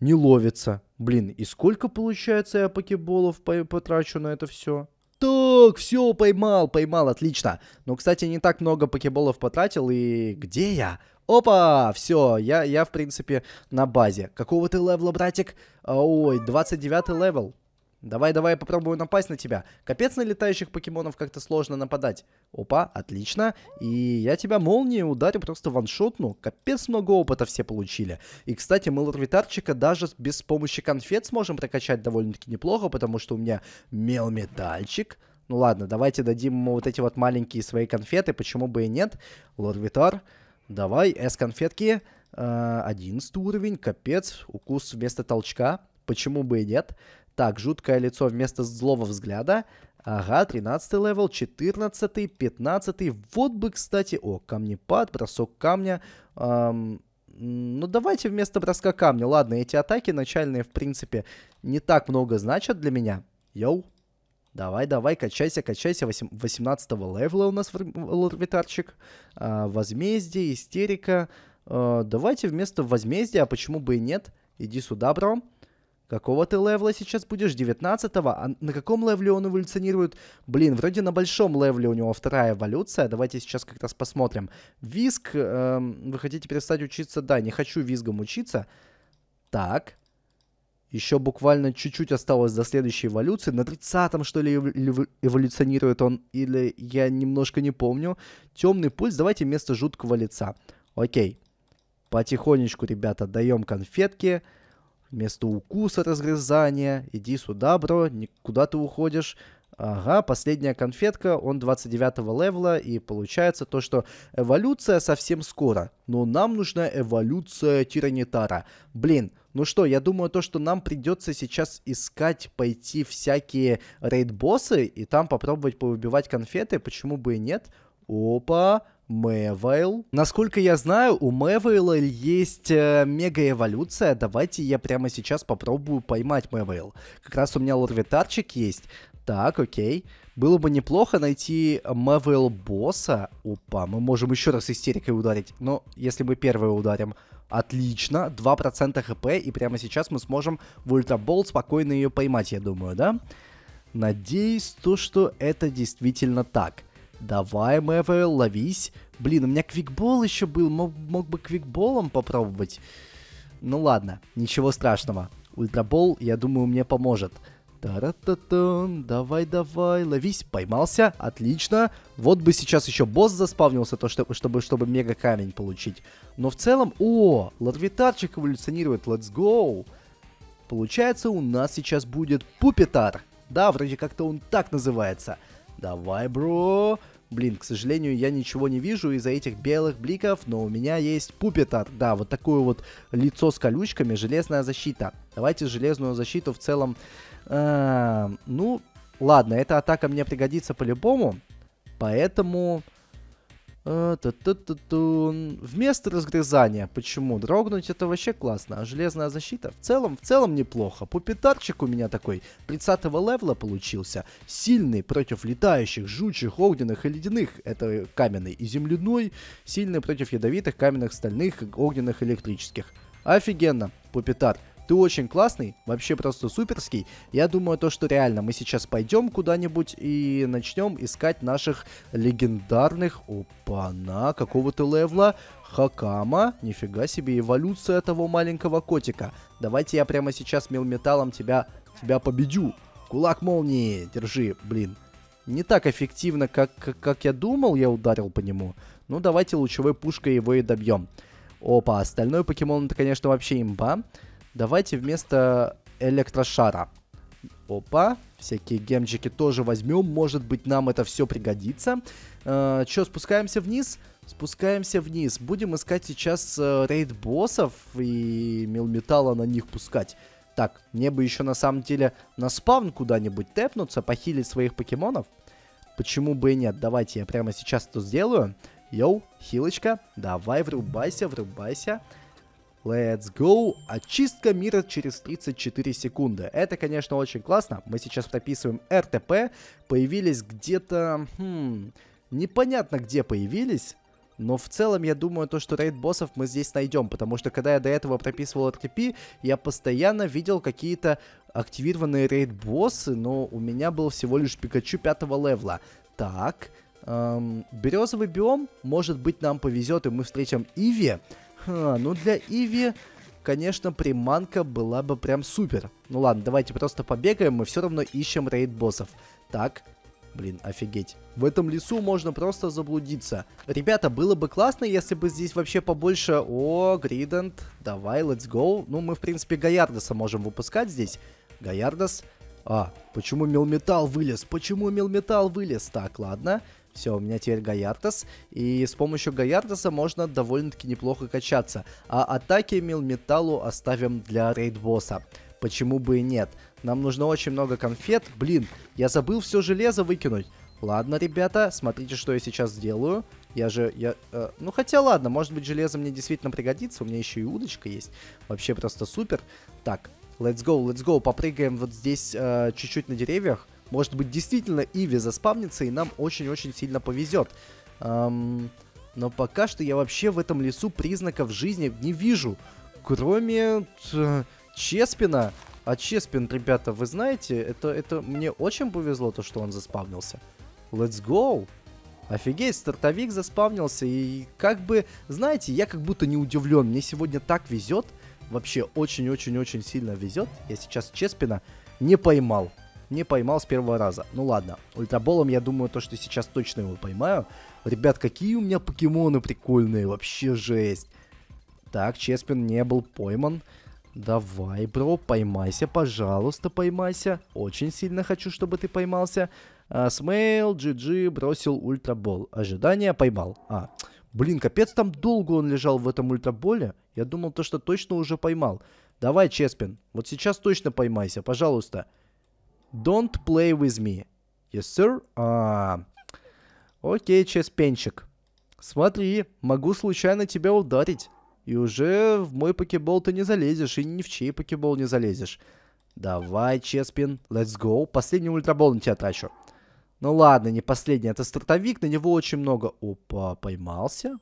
[SPEAKER 1] Не ловится. Блин, и сколько получается я покеболов потрачу на это все? Так, все, поймал, поймал, отлично. Ну, кстати, не так много покеболов потратил, и где я? Опа, все, я, я в принципе на базе. Какого ты левела, братик? Ой, 29 левел. Давай, давай, я попробую напасть на тебя. Капец на летающих покемонов как-то сложно нападать. Опа, отлично. И я тебя молнией ударю, просто ваншотну. Капец много опыта все получили. И, кстати, мы лорвитарчика даже без помощи конфет сможем прокачать довольно-таки неплохо, потому что у меня мел-метальчик. Ну ладно, давайте дадим ему вот эти вот маленькие свои конфеты, почему бы и нет. Лорвитар, давай, С-конфетки. Э, одиннадцатый уровень, капец, укус вместо толчка, почему бы и нет. Так, жуткое лицо вместо злого взгляда. Ага, 13 левел, 14, 15. Вот бы, кстати... О, камнепад, бросок камня. Эм, ну, давайте вместо броска камня. Ладно, эти атаки начальные, в принципе, не так много значат для меня. Йоу. Давай, давай, качайся, качайся. 18 левела у нас лорвитарчик. А, возмездие, истерика. А, давайте вместо возмездия, а почему бы и нет? Иди сюда, бро. Какого ты левла сейчас будешь? 19-го? А на каком левле он эволюционирует? Блин, вроде на большом левле у него вторая эволюция. Давайте сейчас как раз посмотрим. Виск, эм, вы хотите перестать учиться? Да, не хочу визгом учиться. Так. Еще буквально чуть-чуть осталось до следующей эволюции. На 30-м, что ли, эволюционирует он? Или я немножко не помню. Темный пульс. Давайте вместо жуткого лица. Окей. Потихонечку, ребята, даем конфетки. Конфетки Место укуса разгрызания. Иди сюда, бро, куда ты уходишь? Ага, последняя конфетка, он 29 левела, и получается то, что эволюция совсем скоро, но нам нужна эволюция тиранитара. Блин, ну что, я думаю, то, что нам придется сейчас искать, пойти всякие рейд-боссы и там попробовать повыбивать конфеты, почему бы и нет. Опа, Мэвейл. Насколько я знаю, у Мэвейла есть э, мега-эволюция. Давайте я прямо сейчас попробую поймать Мэвейл. Как раз у меня лорвитарчик есть. Так, окей. Было бы неплохо найти Мэвейл босса. Опа, мы можем еще раз истерикой ударить. Но если мы первые ударим... Отлично, 2% хп, и прямо сейчас мы сможем в ультрабол спокойно ее поймать, я думаю, да? Надеюсь, то, что это действительно так. Давай, Мэвел, ловись. Блин, у меня квикбол еще был. Мог, мог бы квикболом попробовать. Ну ладно, ничего страшного. Ультрабол, я думаю, мне поможет. та Тарататон, давай, давай, ловись, поймался, отлично. Вот бы сейчас еще босс заспавнился, то, чтобы, чтобы, чтобы мега камень получить. Но в целом, о, ларвитарчик эволюционирует, let's go. Получается, у нас сейчас будет пупитар. Да, вроде как-то он так называется. Давай, бро. Блин, к сожалению, я ничего не вижу из-за этих белых бликов, но у меня есть пупетар. Да, вот такое вот лицо с колючками, железная защита. Давайте железную защиту в целом... Э -э ну, ладно, эта атака мне пригодится по-любому, поэтому... Э, Вместо разгрызания. Почему? Дрогнуть это вообще классно. А железная защита в целом, в целом неплохо. Пупитарчик у меня такой 30 левла получился. Сильный против летающих, жучих, огненных и ледяных. Это каменный и земляной. Сильный против ядовитых, каменных, стальных, огненных, электрических. Офигенно, Пупитар. Ты очень классный, вообще просто суперский. Я думаю, то, что реально мы сейчас пойдем куда-нибудь и начнем искать наших легендарных... Опа-на, какого-то левла. Хакама, нифига себе, эволюция того маленького котика. Давайте я прямо сейчас мелметалом тебя, тебя победю. Кулак молнии, держи, блин. Не так эффективно, как, как, как я думал, я ударил по нему. Ну, давайте лучевой пушкой его и добьем. Опа, остальной покемон, это, конечно, вообще имба. Давайте вместо электрошара. Опа, всякие гемчики тоже возьмем. Может быть, нам это все пригодится. Э, Че, спускаемся вниз? Спускаемся вниз. Будем искать сейчас э, рейд-боссов и мелметалла на них пускать. Так, мне бы еще на самом деле на спавн куда-нибудь тэпнуться, похилить своих покемонов. Почему бы и нет? Давайте я прямо сейчас это сделаю. Йоу, хилочка, давай, врубайся, врубайся. Let's go. Очистка мира через 34 секунды. Это, конечно, очень классно. Мы сейчас прописываем РТП. Появились где-то... Хм, непонятно, где появились. Но в целом я думаю, то, что рейд боссов мы здесь найдем, потому что когда я до этого прописывал RTP, я постоянно видел какие-то активированные рейд боссы, но у меня был всего лишь Пикачу пятого левла. Так, эм, березовый биом, может быть нам повезет и мы встретим Иви. А, ну для Иви, конечно, приманка была бы прям супер. Ну ладно, давайте просто побегаем, мы все равно ищем рейд-боссов. Так, Блин, офигеть. В этом лесу можно просто заблудиться. Ребята, было бы классно, если бы здесь вообще побольше... О, Гридент, давай, let's go. Ну, мы, в принципе, Гаярдоса можем выпускать здесь. Гаярдос... А, почему Мелметал вылез? Почему Мелметал вылез? Так, ладно. Все, у меня теперь Гаяртас. И с помощью Гаяртаса можно довольно-таки неплохо качаться. А атаки Милметаллу оставим для рейд-босса. Почему бы и нет? Нам нужно очень много конфет. Блин, я забыл все железо выкинуть. Ладно, ребята, смотрите, что я сейчас сделаю. Я же... Я, э, ну, хотя ладно, может быть, железо мне действительно пригодится. У меня еще и удочка есть. Вообще просто супер. Так, let's go, let's go. Попрыгаем вот здесь э, чуть-чуть э, чуть -чуть на деревьях. Может быть, действительно Иви заспавнится, и нам очень-очень сильно повезет. Эм, но пока что я вообще в этом лесу признаков жизни не вижу. Кроме э, Чеспина. А Чеспин, ребята, вы знаете, это, это мне очень повезло, то, что он заспавнился. Let's go! Офигеть, стартовик заспавнился, и как бы, знаете, я как будто не удивлен, мне сегодня так везет, вообще очень-очень-очень сильно везет, я сейчас Чеспина не поймал не поймал с первого раза. Ну ладно, ультраболом я думаю то, что сейчас точно его поймаю. Ребят, какие у меня покемоны прикольные, вообще жесть. Так, Чеспин не был пойман. Давай, бро, поймайся, пожалуйста, поймайся. Очень сильно хочу, чтобы ты поймался. А, Смейл, GG, бросил ультрабол. Ожидание поймал. А, блин, капец, там долго он лежал в этом ультраболе. Я думал то, что точно уже поймал. Давай, Чеспин, вот сейчас точно поймайся, пожалуйста. Пожалуйста. Don't play with me. Yes, sir. А, окей, Чеспенчик. Смотри, могу случайно тебя ударить. И уже в мой покебол ты не залезешь, и ни в чей покебол не залезешь. Давай, Чеспин, let's go. Последний ультрабол на тебя трачу. Ну ладно, не последний, это стартовик, на него очень много. Опа, поймался.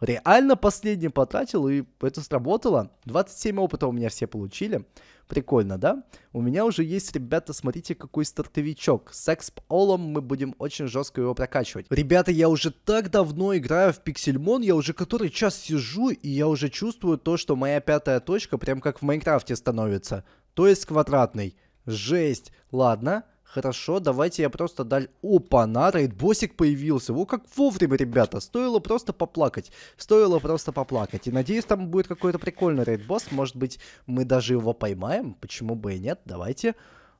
[SPEAKER 1] реально последний потратил, и это сработало. 27 опыта у меня все получили. Прикольно, да? У меня уже есть, ребята, смотрите, какой стартовичок. Секс Олом мы будем очень жестко его прокачивать. Ребята, я уже так давно играю в Пиксельмон, я уже который час сижу, и я уже чувствую то, что моя пятая точка прям как в Майнкрафте становится. То есть квадратный. Жесть. Ладно. Хорошо, давайте я просто даль... Опа-на, рейдбосик появился. О, как вовремя, ребята. Стоило просто поплакать. Стоило просто поплакать. И надеюсь, там будет какой-то прикольный рейдбосс. Может быть, мы даже его поймаем. Почему бы и нет? Давайте.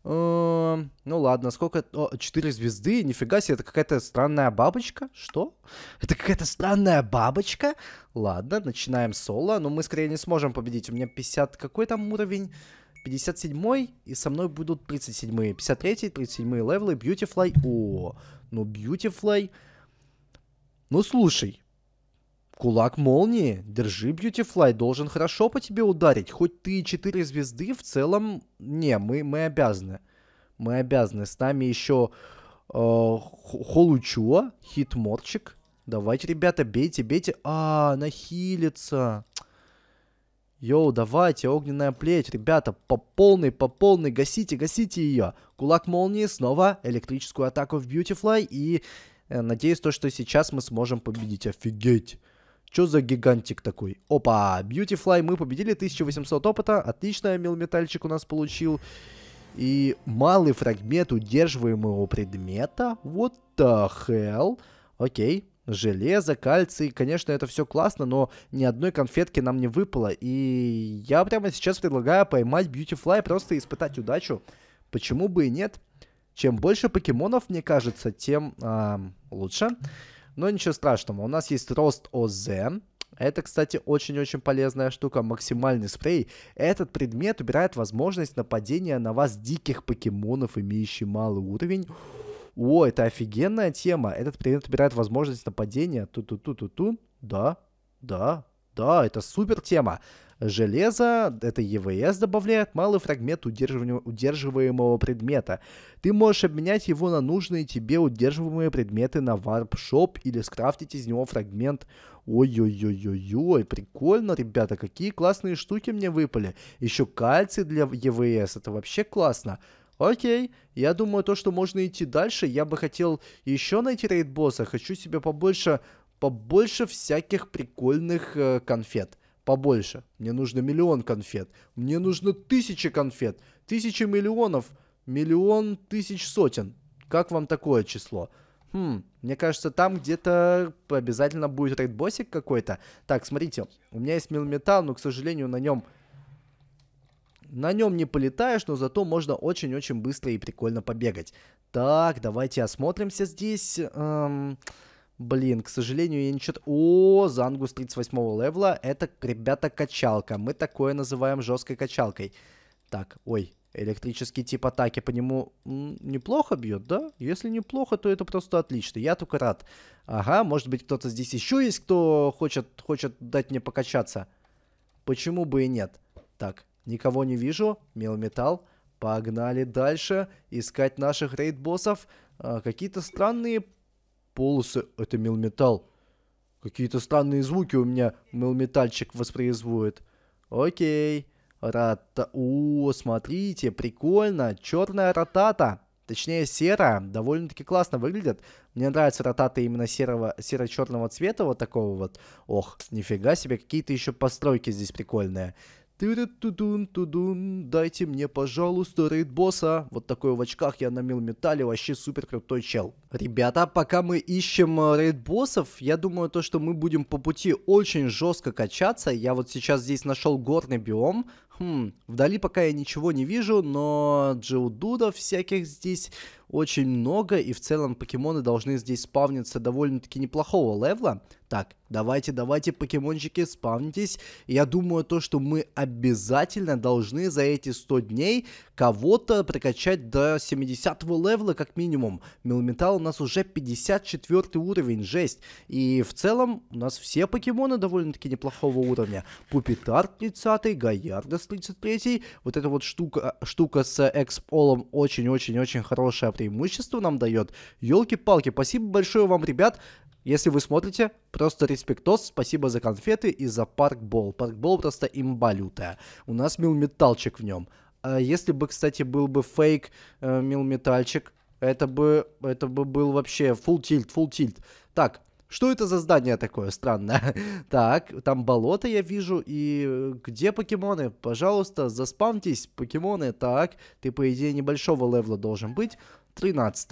[SPEAKER 1] Эм, ну ладно, сколько? О, 4 звезды, нифига себе, это какая-то странная бабочка? Что? Это какая-то странная бабочка? Ладно, начинаем соло, но мы скорее не сможем победить, у меня 50, какой там уровень? 57 и со мной будут 37-е. 53-й, 37-е левелы, Beautyfly. О, ну Beautyfly. Ну слушай, кулак молнии, держи Beautyfly, должен хорошо по тебе ударить. Хоть ты и 4 звезды, в целом, не, мы, мы обязаны. Мы обязаны. С нами еще э, Холучуа, Хитморчик. Давайте, ребята, бейте, бейте. А, нахилится. Йоу, давайте, огненная плеть, ребята, по полной, по полной, гасите, гасите ее. Кулак молнии, снова электрическую атаку в Beautyfly и э, надеюсь то, что сейчас мы сможем победить. Офигеть. Чё за гигантик такой? Опа, Beautyfly, мы победили, 1800 опыта, отлично, милметальчик у нас получил. И малый фрагмент удерживаемого предмета, what the hell. Окей, железо, кальций. Конечно, это все классно, но ни одной конфетки нам не выпало. И я прямо сейчас предлагаю поймать Бьютифлай, просто испытать удачу. Почему бы и нет? Чем больше покемонов, мне кажется, тем э, лучше. Но ничего страшного, у нас есть рост ОЗ. Это, кстати, очень-очень полезная штука, максимальный спрей. Этот предмет убирает возможность нападения на вас диких покемонов, имеющих малый уровень. О, это офигенная тема. Этот предмет убирает возможность нападения. Ту-ту-ту-ту-ту. Да, да, да, это супер тема. Железо, это ЕВС добавляет малый фрагмент удерживаемого предмета. Ты можешь обменять его на нужные тебе удерживаемые предметы на варп-шоп или скрафтить из него фрагмент. Ой-ой-ой-ой-ой, прикольно, ребята, какие классные штуки мне выпали. Еще кальций для ЕВС, это вообще классно. Окей, я думаю, то, что можно идти дальше, я бы хотел еще найти рейд босса. Хочу себе побольше, побольше всяких прикольных э, конфет. Побольше. Мне нужно миллион конфет. Мне нужно тысячи конфет. Тысячи миллионов. Миллион тысяч сотен. Как вам такое число? Хм, мне кажется, там где-то обязательно будет рейд-боссик какой-то. Так, смотрите, у меня есть мил милметал, но, к сожалению, на нем на нем не полетаешь, но зато можно очень-очень быстро и прикольно побегать. Так, давайте осмотримся здесь. Эм... Блин, к сожалению, я ничего... О, Зангус 38 левла. Это, ребята, качалка. Мы такое называем жесткой качалкой. Так, ой, электрический тип атаки по нему неплохо бьет, да? Если неплохо, то это просто отлично. Я только рад. Ага, может быть, кто-то здесь еще есть, кто хочет, хочет дать мне покачаться. Почему бы и нет? Так, Никого не вижу. Мел металл. Погнали дальше. Искать наших рейд-боссов. А, какие-то странные полосы. Это мел металл. Какие-то странные звуки у меня мел метальчик воспроизводит. Окей. Рата. О, смотрите, прикольно. Черная ротата. Точнее, серая, Довольно-таки классно выглядят, Мне нравятся ротаты именно серого, серо-черного цвета, вот такого вот. Ох, нифига себе, какие-то еще постройки здесь прикольные. Тудун, тудун, дайте мне, пожалуйста, рейд босса. Вот такой в очках я на мил металле, вообще супер крутой чел. Ребята, пока мы ищем э, рейд боссов, я думаю то, что мы будем по пути очень жестко качаться. Я вот сейчас здесь нашел горный биом. Хм, вдали пока я ничего не вижу, но джиудудов всяких здесь очень много, и в целом покемоны должны здесь спавниться довольно-таки неплохого левла. Так, давайте, давайте, покемончики, спавнитесь. Я думаю, то, что мы обязательно должны за эти 100 дней кого-то прокачать до 70 левела, как минимум. Мелметал у нас уже 54 уровень, жесть. И в целом у нас все покемоны довольно-таки неплохого уровня. Пупитар 30, Гаярдас 33. Вот эта вот штука, штука с эксполом очень-очень-очень хорошее преимущество нам дает. Елки-палки, спасибо большое вам, ребят. Если вы смотрите, просто респектос, спасибо за конфеты и за паркбол. Паркбол просто имба У нас милметалчик в нем. А если бы, кстати, был бы фейк э, милметальчик, это бы, это бы был вообще full tilt, full tilt. Так, что это за здание такое странное? так, там болото я вижу, и э, где покемоны? Пожалуйста, заспамьтесь, покемоны. Так, ты, по идее, небольшого левла должен быть, 13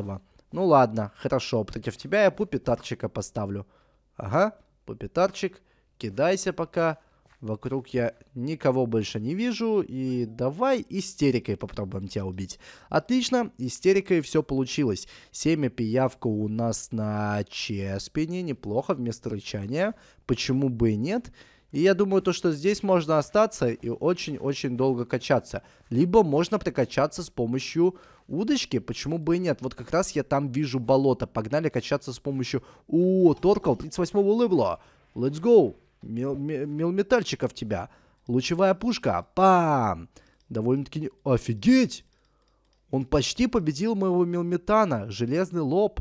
[SPEAKER 1] ну ладно, хорошо, против тебя я пупитарчика поставлю. Ага, пупитарчик, кидайся пока. Вокруг я никого больше не вижу, и давай истерикой попробуем тебя убить. Отлично, истерикой все получилось. Семя пиявка у нас на Чеспине, неплохо, вместо рычания. Почему бы и нет? И я думаю, то, что здесь можно остаться и очень-очень долго качаться. Либо можно прокачаться с помощью удочки, почему бы и нет? Вот как раз я там вижу болото. Погнали качаться с помощью... О, Торкал, 38-го левела. Let's go. Мел, мел метальчиков тебя. Лучевая пушка. Пам. Довольно-таки... Не... Офигеть! Он почти победил моего мелметана. Железный лоб.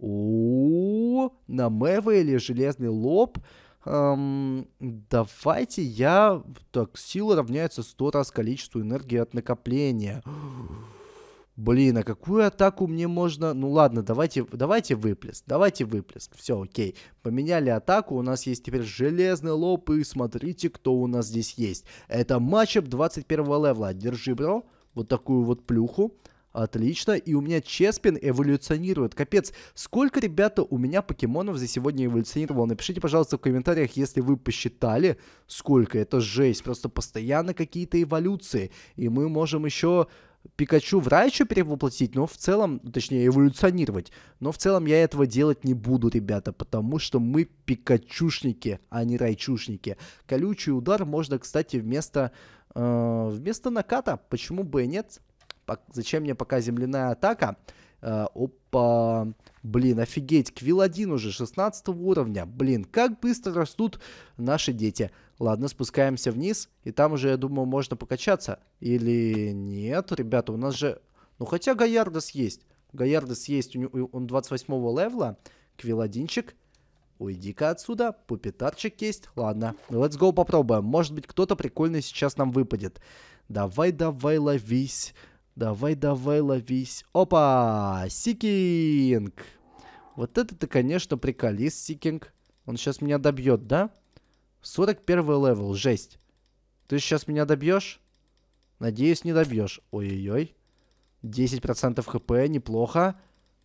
[SPEAKER 1] О, на -о или железный лоб. Эм, давайте я... Так, сила равняется 100 раз количеству энергии от накопления. Блин, а какую атаку мне можно... Ну ладно, давайте, давайте выплеск, давайте выплеск. Все, окей. Поменяли атаку, у нас есть теперь железный лоб, и смотрите, кто у нас здесь есть. Это матчап 21 левла. Держи, бро, вот такую вот плюху. Отлично, и у меня Чеспин эволюционирует. Капец, сколько, ребята, у меня покемонов за сегодня эволюционировало? Напишите, пожалуйста, в комментариях, если вы посчитали, сколько. Это жесть, просто постоянно какие-то эволюции. И мы можем еще Пикачу в Райчу перевоплотить, но в целом, ну, точнее, эволюционировать. Но в целом я этого делать не буду, ребята, потому что мы пикачушники, а не райчушники. Колючий удар можно, кстати, вместо, э, вместо наката. Почему бы и нет? Зачем мне пока земляная атака? Э, опа. Блин, офигеть, Квилл 1 уже 16 уровня. Блин, как быстро растут наши дети. Ладно, спускаемся вниз, и там уже, я думаю, можно покачаться. Или нет, ребята, у нас же... Ну, хотя Гаярдос есть. Гаярдос есть, у него, он 28 левла. Квилладинчик. Уйди-ка отсюда, пупитарчик есть. Ладно, let's go попробуем. Может быть, кто-то прикольный сейчас нам выпадет. Давай, давай, ловись. Давай, давай, ловись. Опа! Сикинг! Вот это ты, конечно, приколист, Сикинг. Он сейчас меня добьет, да? 41 левел, жесть. Ты сейчас меня добьешь? Надеюсь, не добьешь. Ой-ой-ой. 10% хп, неплохо.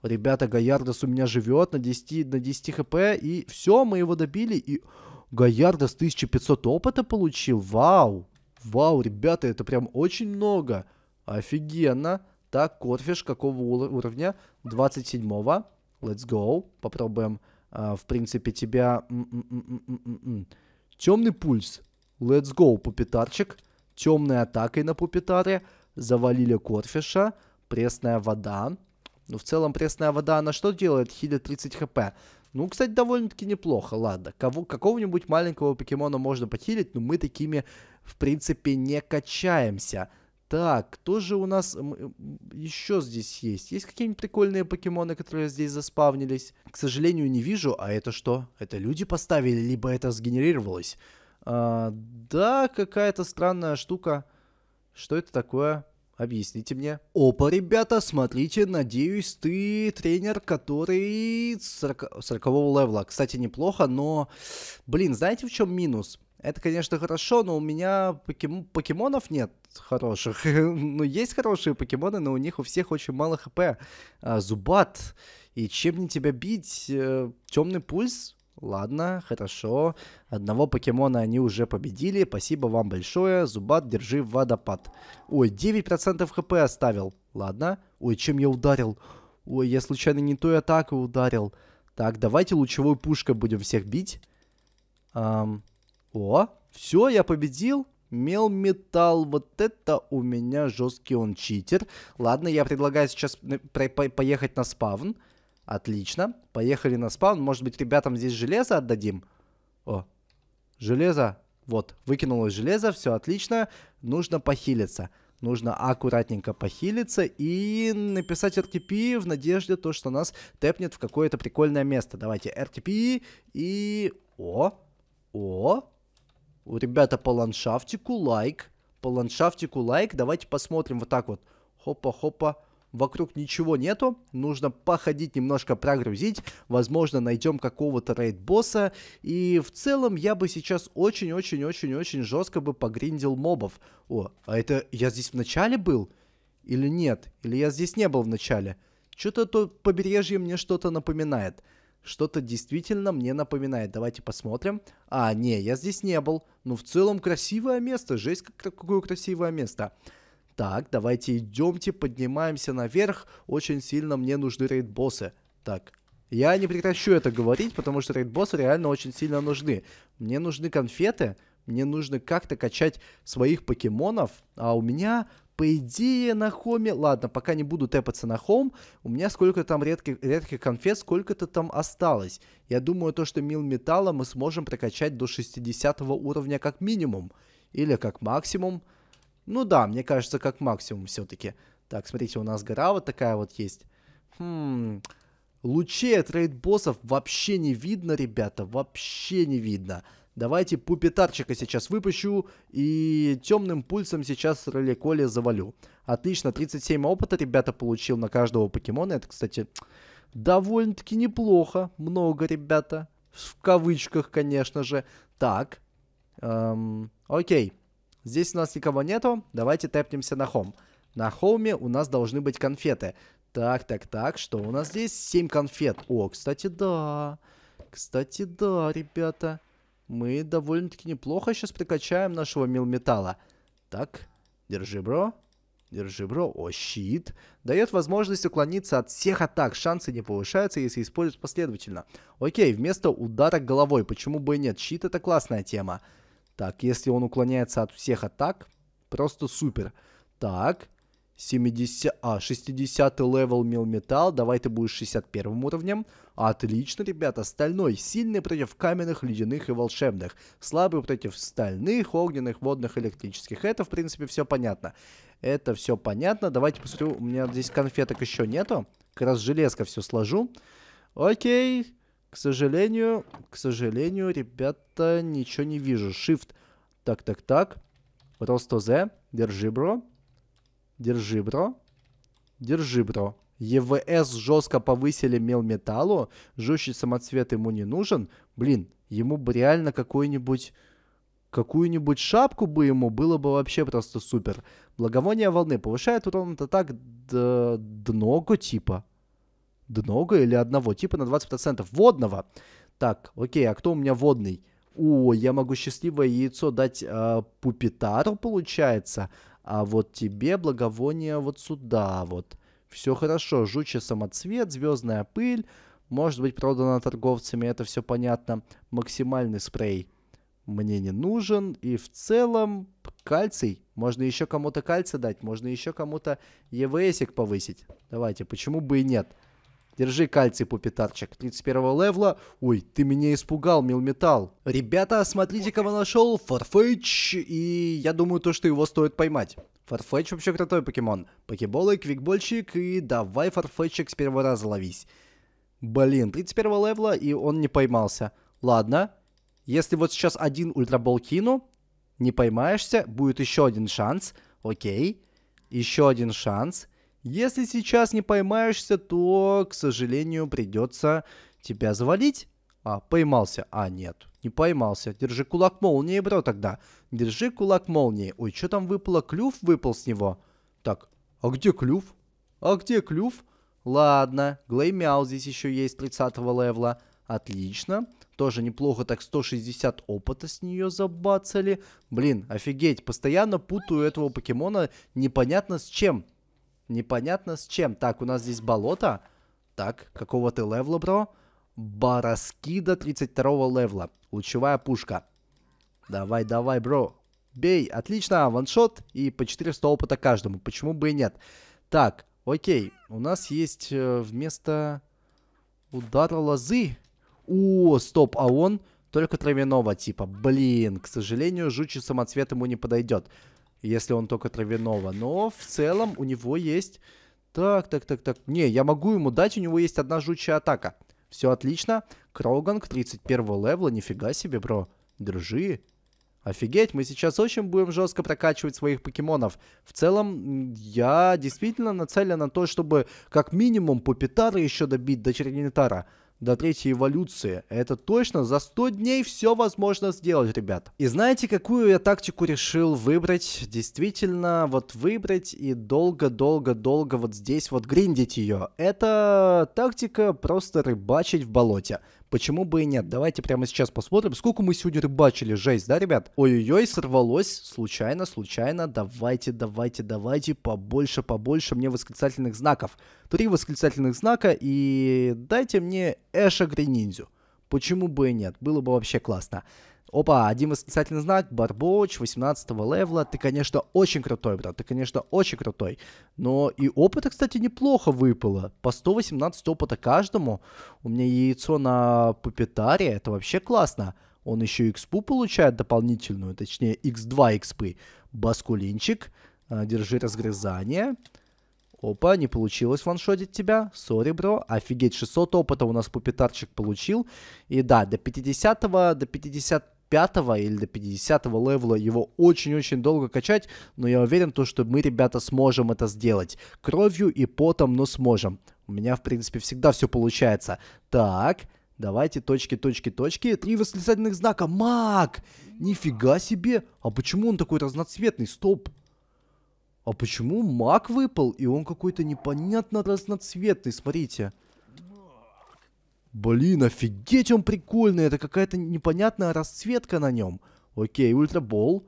[SPEAKER 1] Ребята, Гаярдос у меня живет на 10, на 10 хп. И все, мы его добили. И Гаярдос 1500 опыта получил. Вау. Вау, ребята, это прям очень много. Офигенно. Так, Котфиш какого уровня? 27-го. Let's go. Попробуем, э, в принципе, тебя... Темный пульс. Let's go, пупитарчик. Темной атакой на пупитаре. Завалили Котфиша. Пресная вода. Ну, в целом, пресная вода, она что делает? Хилит 30 хп. Ну, кстати, довольно-таки неплохо, ладно. Кого, какого-нибудь маленького покемона можно похилить, но мы такими, в принципе, не качаемся. Так, кто же у нас еще здесь есть? Есть какие-нибудь прикольные покемоны, которые здесь заспавнились? К сожалению, не вижу. А это что? Это люди поставили, либо это сгенерировалось? А, да, какая-то странная штука. Что это такое? Объясните мне. Опа, ребята, смотрите, надеюсь, ты тренер, который 40, 40 левела. Кстати, неплохо, но, блин, знаете, в чем минус? Это, конечно, хорошо, но у меня покем... покемонов нет хороших. ну, есть хорошие покемоны, но у них у всех очень мало хп. А, зубат. И чем не тебя бить? Э, темный пульс? Ладно, хорошо. Одного покемона они уже победили. Спасибо вам большое. Зубат, держи водопад. Ой, 9% хп оставил. Ладно. Ой, чем я ударил? Ой, я случайно не той атакой ударил. Так, давайте лучевой пушкой будем всех бить. Эм, о, все, я победил. Мел металл, вот это у меня жесткий он читер. Ладно, я предлагаю сейчас э, поехать на спавн. Отлично, поехали на спавн. Может быть, ребятам здесь железо отдадим? О, железо. Вот, выкинулось железо, все отлично. Нужно похилиться. Нужно аккуратненько похилиться и написать RTP в надежде, то, что нас тэпнет в какое-то прикольное место. Давайте RTP и... О, о, Ребята, по ландшафтику лайк. По ландшафтику лайк. Давайте посмотрим вот так вот. Хопа-хопа. Вокруг ничего нету. Нужно походить немножко, прогрузить. Возможно, найдем какого-то рейд-босса. И в целом я бы сейчас очень-очень-очень-очень жестко бы погриндил мобов. О, а это я здесь в начале был? Или нет? Или я здесь не был в начале? Что-то то побережье мне что-то напоминает. Что-то действительно мне напоминает. Давайте посмотрим. А, не, я здесь не был. Ну, в целом, красивое место. Жесть, как, какое красивое место. Так, давайте идемте, поднимаемся наверх. Очень сильно мне нужны рейд-боссы. Так, я не прекращу это говорить, потому что рейд-боссы реально очень сильно нужны. Мне нужны конфеты, мне нужно как-то качать своих покемонов, а у меня по идее, на хоме... Ладно, пока не буду тэпаться на хом, у меня сколько там редких, редких конфет, сколько-то там осталось. Я думаю, то, что мил металла мы сможем прокачать до 60 уровня как минимум. Или как максимум. Ну да, мне кажется, как максимум все-таки. Так, смотрите, у нас гора вот такая вот есть. Хм... Лучей от рейд-боссов вообще не видно, ребята, вообще не видно. Давайте пупитарчика сейчас выпущу и темным пульсом сейчас роликоли завалю. Отлично, 37 опыта, ребята, получил на каждого покемона. Это, кстати, довольно-таки неплохо. Много, ребята. В кавычках, конечно же. Так. Эм, окей. Здесь у нас никого нету. Давайте тэпнемся на хом. На хоуме у нас должны быть конфеты. Так, так, так. Что у нас здесь? 7 конфет. О, кстати, да. Кстати, да, ребята мы довольно-таки неплохо сейчас прикачаем нашего милметалла. Так, держи, бро. Держи, бро. О, щит. Дает возможность уклониться от всех атак. Шансы не повышаются, если использовать последовательно. Окей, вместо удара головой. Почему бы и нет? Щит это классная тема. Так, если он уклоняется от всех атак, просто супер. Так, 70, а, 60 левел Мелметал, давай ты будешь 61 уровнем. Отлично, ребята, стальной, сильный против каменных, ледяных и волшебных, слабый против стальных, огненных, водных, электрических. Это, в принципе, все понятно. Это все понятно. Давайте посмотрю, у меня здесь конфеток еще нету. Как раз железка все сложу. Окей, к сожалению, к сожалению, ребята, ничего не вижу. Shift, так, так, так, просто Z, держи, бро. Держи, бро. Держи, бро. ЕВС жестко повысили мелметаллу. Жущий самоцвет ему не нужен. Блин, ему бы реально какой-нибудь... Какую-нибудь шапку бы ему было бы вообще просто супер. Благовоние волны повышает урон от атак до... много типа. Много или одного типа на 20%. Водного. Так, окей, а кто у меня водный? О, я могу счастливое яйцо дать э, Пупитару, получается а вот тебе благовоние вот сюда вот. Все хорошо, жучий самоцвет, звездная пыль, может быть продана торговцами, это все понятно. Максимальный спрей мне не нужен. И в целом кальций. Можно еще кому-то кальций дать, можно еще кому-то ЕВСик повысить. Давайте, почему бы и нет? Держи кальций, пупитарчик. 31 левла. Ой, ты меня испугал, мил милметал. Ребята, смотрите, кого нашел. Фарфетч. И я думаю, то, что его стоит поймать. Фарфетч вообще крутой покемон. Покеболы, квикбольчик и давай фарфетчик с первого раза ловись. Блин, 31 левла, и он не поймался. Ладно. Если вот сейчас один ультрабол кину, не поймаешься, будет еще один шанс. Окей. Еще один шанс. Если сейчас не поймаешься, то, к сожалению, придется тебя завалить. А, поймался. А, нет, не поймался. Держи кулак молнии, бро, тогда. Держи кулак молнии. Ой, что там выпало? Клюв выпал с него. Так, а где клюв? А где клюв? Ладно, Глеймяу здесь еще есть 30 левла. Отлично. Тоже неплохо, так 160 опыта с нее забацали. Блин, офигеть, постоянно путаю этого покемона непонятно с чем. Непонятно с чем. Так, у нас здесь болото. Так, какого ты левла, бро? Бараскида 32 левла. Лучевая пушка. Давай, давай, бро. Бей. Отлично, ваншот. И по 400 опыта каждому. Почему бы и нет? Так, окей. У нас есть э, вместо удара лозы. О, стоп, а он только травяного типа. Блин, к сожалению, жучий самоцвет ему не подойдет если он только травяного. Но в целом у него есть... Так, так, так, так. Не, я могу ему дать, у него есть одна жучая атака. Все отлично. Кроганг 31 левла нифига себе, бро. Дружи, Офигеть, мы сейчас очень будем жестко прокачивать своих покемонов. В целом, я действительно нацелен на то, чтобы как минимум по Питара еще добить до Чернитара до третьей эволюции. Это точно за 100 дней все возможно сделать, ребят. И знаете, какую я тактику решил выбрать? Действительно, вот выбрать и долго-долго-долго вот здесь вот гриндить ее. Это тактика просто рыбачить в болоте. Почему бы и нет? Давайте прямо сейчас посмотрим, сколько мы сегодня рыбачили. Жесть, да, ребят? Ой-ой-ой, сорвалось. Случайно, случайно. Давайте, давайте, давайте. Побольше, побольше мне восклицательных знаков. Три восклицательных знака и дайте мне Эша Грининзю. Почему бы и нет? Было бы вообще классно. Опа, один восклицательный знак, Барбоч, 18 левла. Ты, конечно, очень крутой, брат, ты, конечно, очень крутой. Но и опыта, кстати, неплохо выпало. По 118 опыта каждому. У меня яйцо на пупитаре, это вообще классно. Он еще экспу получает дополнительную, точнее, x2 экспы. Баскулинчик, а, держи разгрызание. Опа, не получилось ваншотить тебя. Сори, бро. Офигеть, 600 опыта у нас пупитарчик получил. И да, до 50 до 50 5 или до 50 левела его очень-очень долго качать, но я уверен, то, что мы, ребята, сможем это сделать. Кровью и потом, но сможем. У меня, в принципе, всегда все получается. Так, давайте точки, точки, точки. Три восклицательных знака. Маг! Нифига себе! А почему он такой разноцветный? Стоп! А почему маг выпал, и он какой-то непонятно разноцветный? Смотрите. Смотрите. Блин, офигеть он прикольный, это какая-то непонятная расцветка на нем. Окей, ультрабол.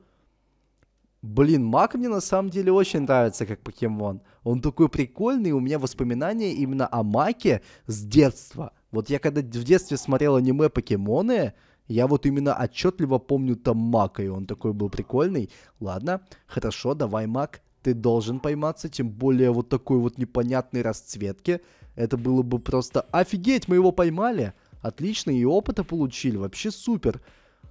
[SPEAKER 1] Блин, Мак мне на самом деле очень нравится как покемон. Он такой прикольный, у меня воспоминания именно о Маке с детства. Вот я когда в детстве смотрел аниме «Покемоны», я вот именно отчетливо помню там Мака, и он такой был прикольный. Ладно, хорошо, давай, Мак, ты должен пойматься, тем более вот такой вот непонятной расцветки. Это было бы просто офигеть, мы его поймали. Отлично, и опыта получили, вообще супер.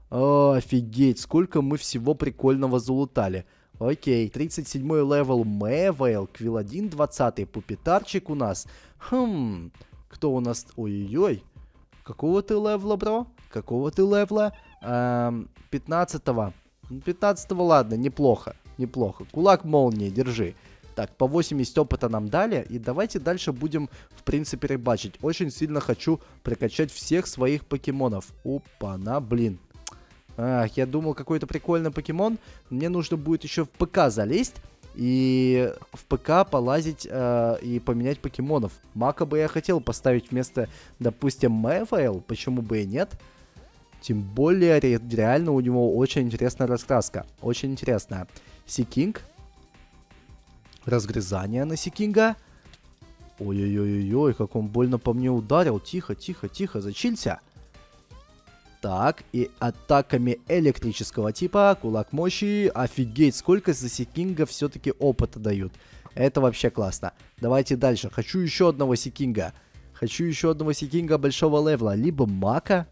[SPEAKER 1] О, офигеть, сколько мы всего прикольного залутали. Окей, 37-й левел Мэвейл, Квилл 1 20 пупитарчик у нас. Хм, кто у нас... Ой-ой-ой, какого ты левла, бро? Какого ты левла? Эм, 15-го. 15-го, ладно, неплохо неплохо. Кулак молнии, держи. Так, по 80 опыта нам дали. И давайте дальше будем, в принципе, рыбачить. Очень сильно хочу прокачать всех своих покемонов. Опа-на, блин. Ах, я думал, какой-то прикольный покемон. Мне нужно будет еще в ПК залезть. И в ПК полазить э, и поменять покемонов. Мака бы я хотел поставить вместо, допустим, Мэфайл. Почему бы и нет? Тем более, реально у него очень интересная раскраска. Очень интересная. Сикинг. Разгрызание на Сикинга. Ой-ой-ой-ой, как он больно по мне ударил. Тихо, тихо, тихо, зачилься. Так, и атаками электрического типа, кулак мощи. Офигеть, сколько за Сикинга все-таки опыта дают. Это вообще классно. Давайте дальше. Хочу еще одного Сикинга. Хочу еще одного Сикинга большого левла. Либо Мака.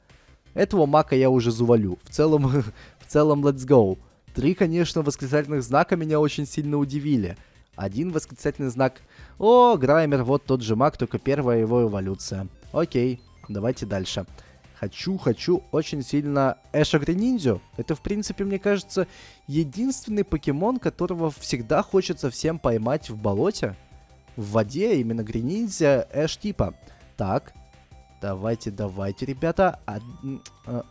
[SPEAKER 1] Этого Мака я уже завалю. В целом, в целом, let's go. Три, конечно, восклицательных знака меня очень сильно удивили. Один восклицательный знак. О, Граймер, вот тот же маг, только первая его эволюция. Окей, давайте дальше. Хочу, хочу очень сильно Эша Грениндзю. Это, в принципе, мне кажется, единственный покемон, которого всегда хочется всем поймать в болоте. В воде именно Грениндзя Эш типа. Так, Давайте, давайте, ребята. А, а,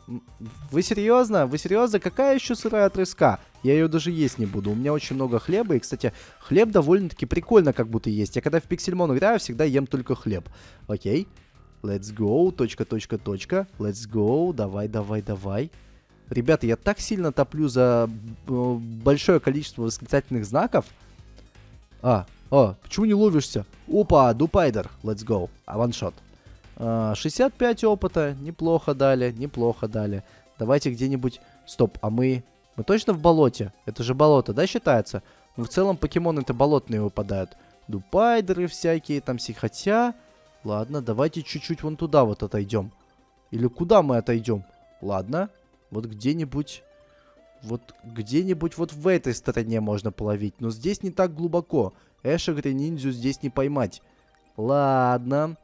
[SPEAKER 1] вы серьезно? Вы серьезно? Какая еще сырая треска? Я ее даже есть не буду. У меня очень много хлеба. И, кстати, хлеб довольно-таки прикольно как будто есть. Я когда в Пиксельмон играю, всегда ем только хлеб. Окей. Let's go. Точка, точка, точка. Let's go. Давай, давай, давай. Ребята, я так сильно топлю за э, большое количество восклицательных знаков. А, а, почему не ловишься? Опа, дупайдер. Let's go. А ваншот. 65 а, опыта, неплохо дали, неплохо дали. Давайте где-нибудь... Стоп, а мы... Мы точно в болоте? Это же болото, да, считается? Ну, в целом, покемоны-то болотные выпадают. Дупайдеры всякие, там си... Хотя... Ладно, давайте чуть-чуть вон туда вот отойдем. Или куда мы отойдем? Ладно, вот где-нибудь... Вот где-нибудь вот в этой стороне можно половить. Но здесь не так глубоко. Эшегри ниндзю здесь не поймать. Ладно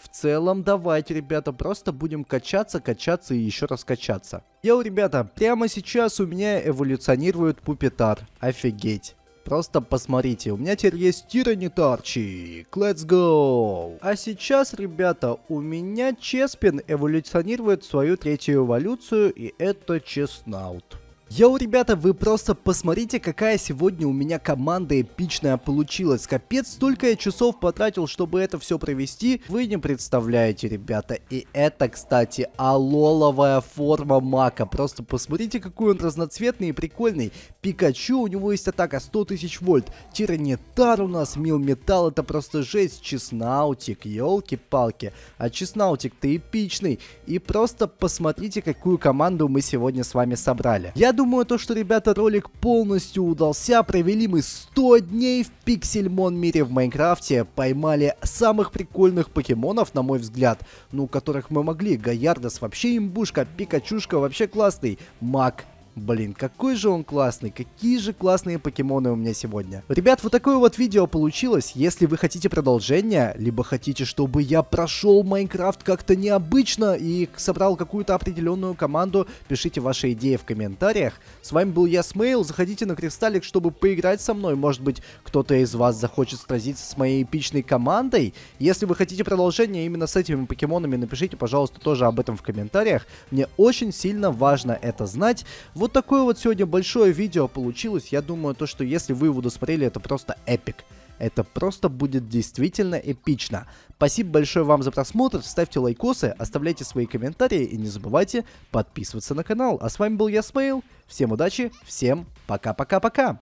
[SPEAKER 1] в целом давайте, ребята, просто будем качаться, качаться и еще раз качаться. Йоу, ребята, прямо сейчас у меня эволюционирует пупитар. Офигеть. Просто посмотрите, у меня теперь есть тиранитарчик. Let's go! А сейчас, ребята, у меня Чеспин эволюционирует свою третью эволюцию, и это Чеснаут. Йоу, ребята, вы просто посмотрите, какая сегодня у меня команда эпичная получилась. Капец, столько я часов потратил, чтобы это все провести. Вы не представляете, ребята. И это, кстати, алоловая форма мака. Просто посмотрите, какой он разноцветный и прикольный. Пикачу, у него есть атака 100 тысяч вольт. Тиранитар у нас, Мил Металл, это просто жесть. Чеснаутик, елки-палки. А Чеснаутик-то эпичный. И просто посмотрите, какую команду мы сегодня с вами собрали. Я думаю, думаю, то, что, ребята, ролик полностью удался. Провели мы 100 дней в пиксельмон мире в Майнкрафте. Поймали самых прикольных покемонов, на мой взгляд. Ну, которых мы могли. Гаярдос вообще имбушка, Пикачушка вообще классный. Мак Блин, какой же он классный, какие же классные покемоны у меня сегодня. Ребят, вот такое вот видео получилось. Если вы хотите продолжения, либо хотите, чтобы я прошел Майнкрафт как-то необычно и собрал какую-то определенную команду, пишите ваши идеи в комментариях. С вами был я, Смейл. Заходите на Кристаллик, чтобы поиграть со мной. Может быть, кто-то из вас захочет сразиться с моей эпичной командой. Если вы хотите продолжения именно с этими покемонами, напишите, пожалуйста, тоже об этом в комментариях. Мне очень сильно важно это знать. Вот вот такое вот сегодня большое видео получилось. Я думаю, то, что если вы его досмотрели, это просто эпик. Это просто будет действительно эпично. Спасибо большое вам за просмотр, ставьте лайкосы, оставляйте свои комментарии и не забывайте подписываться на канал. А с вами был я, Смейл. Всем удачи, всем пока-пока-пока.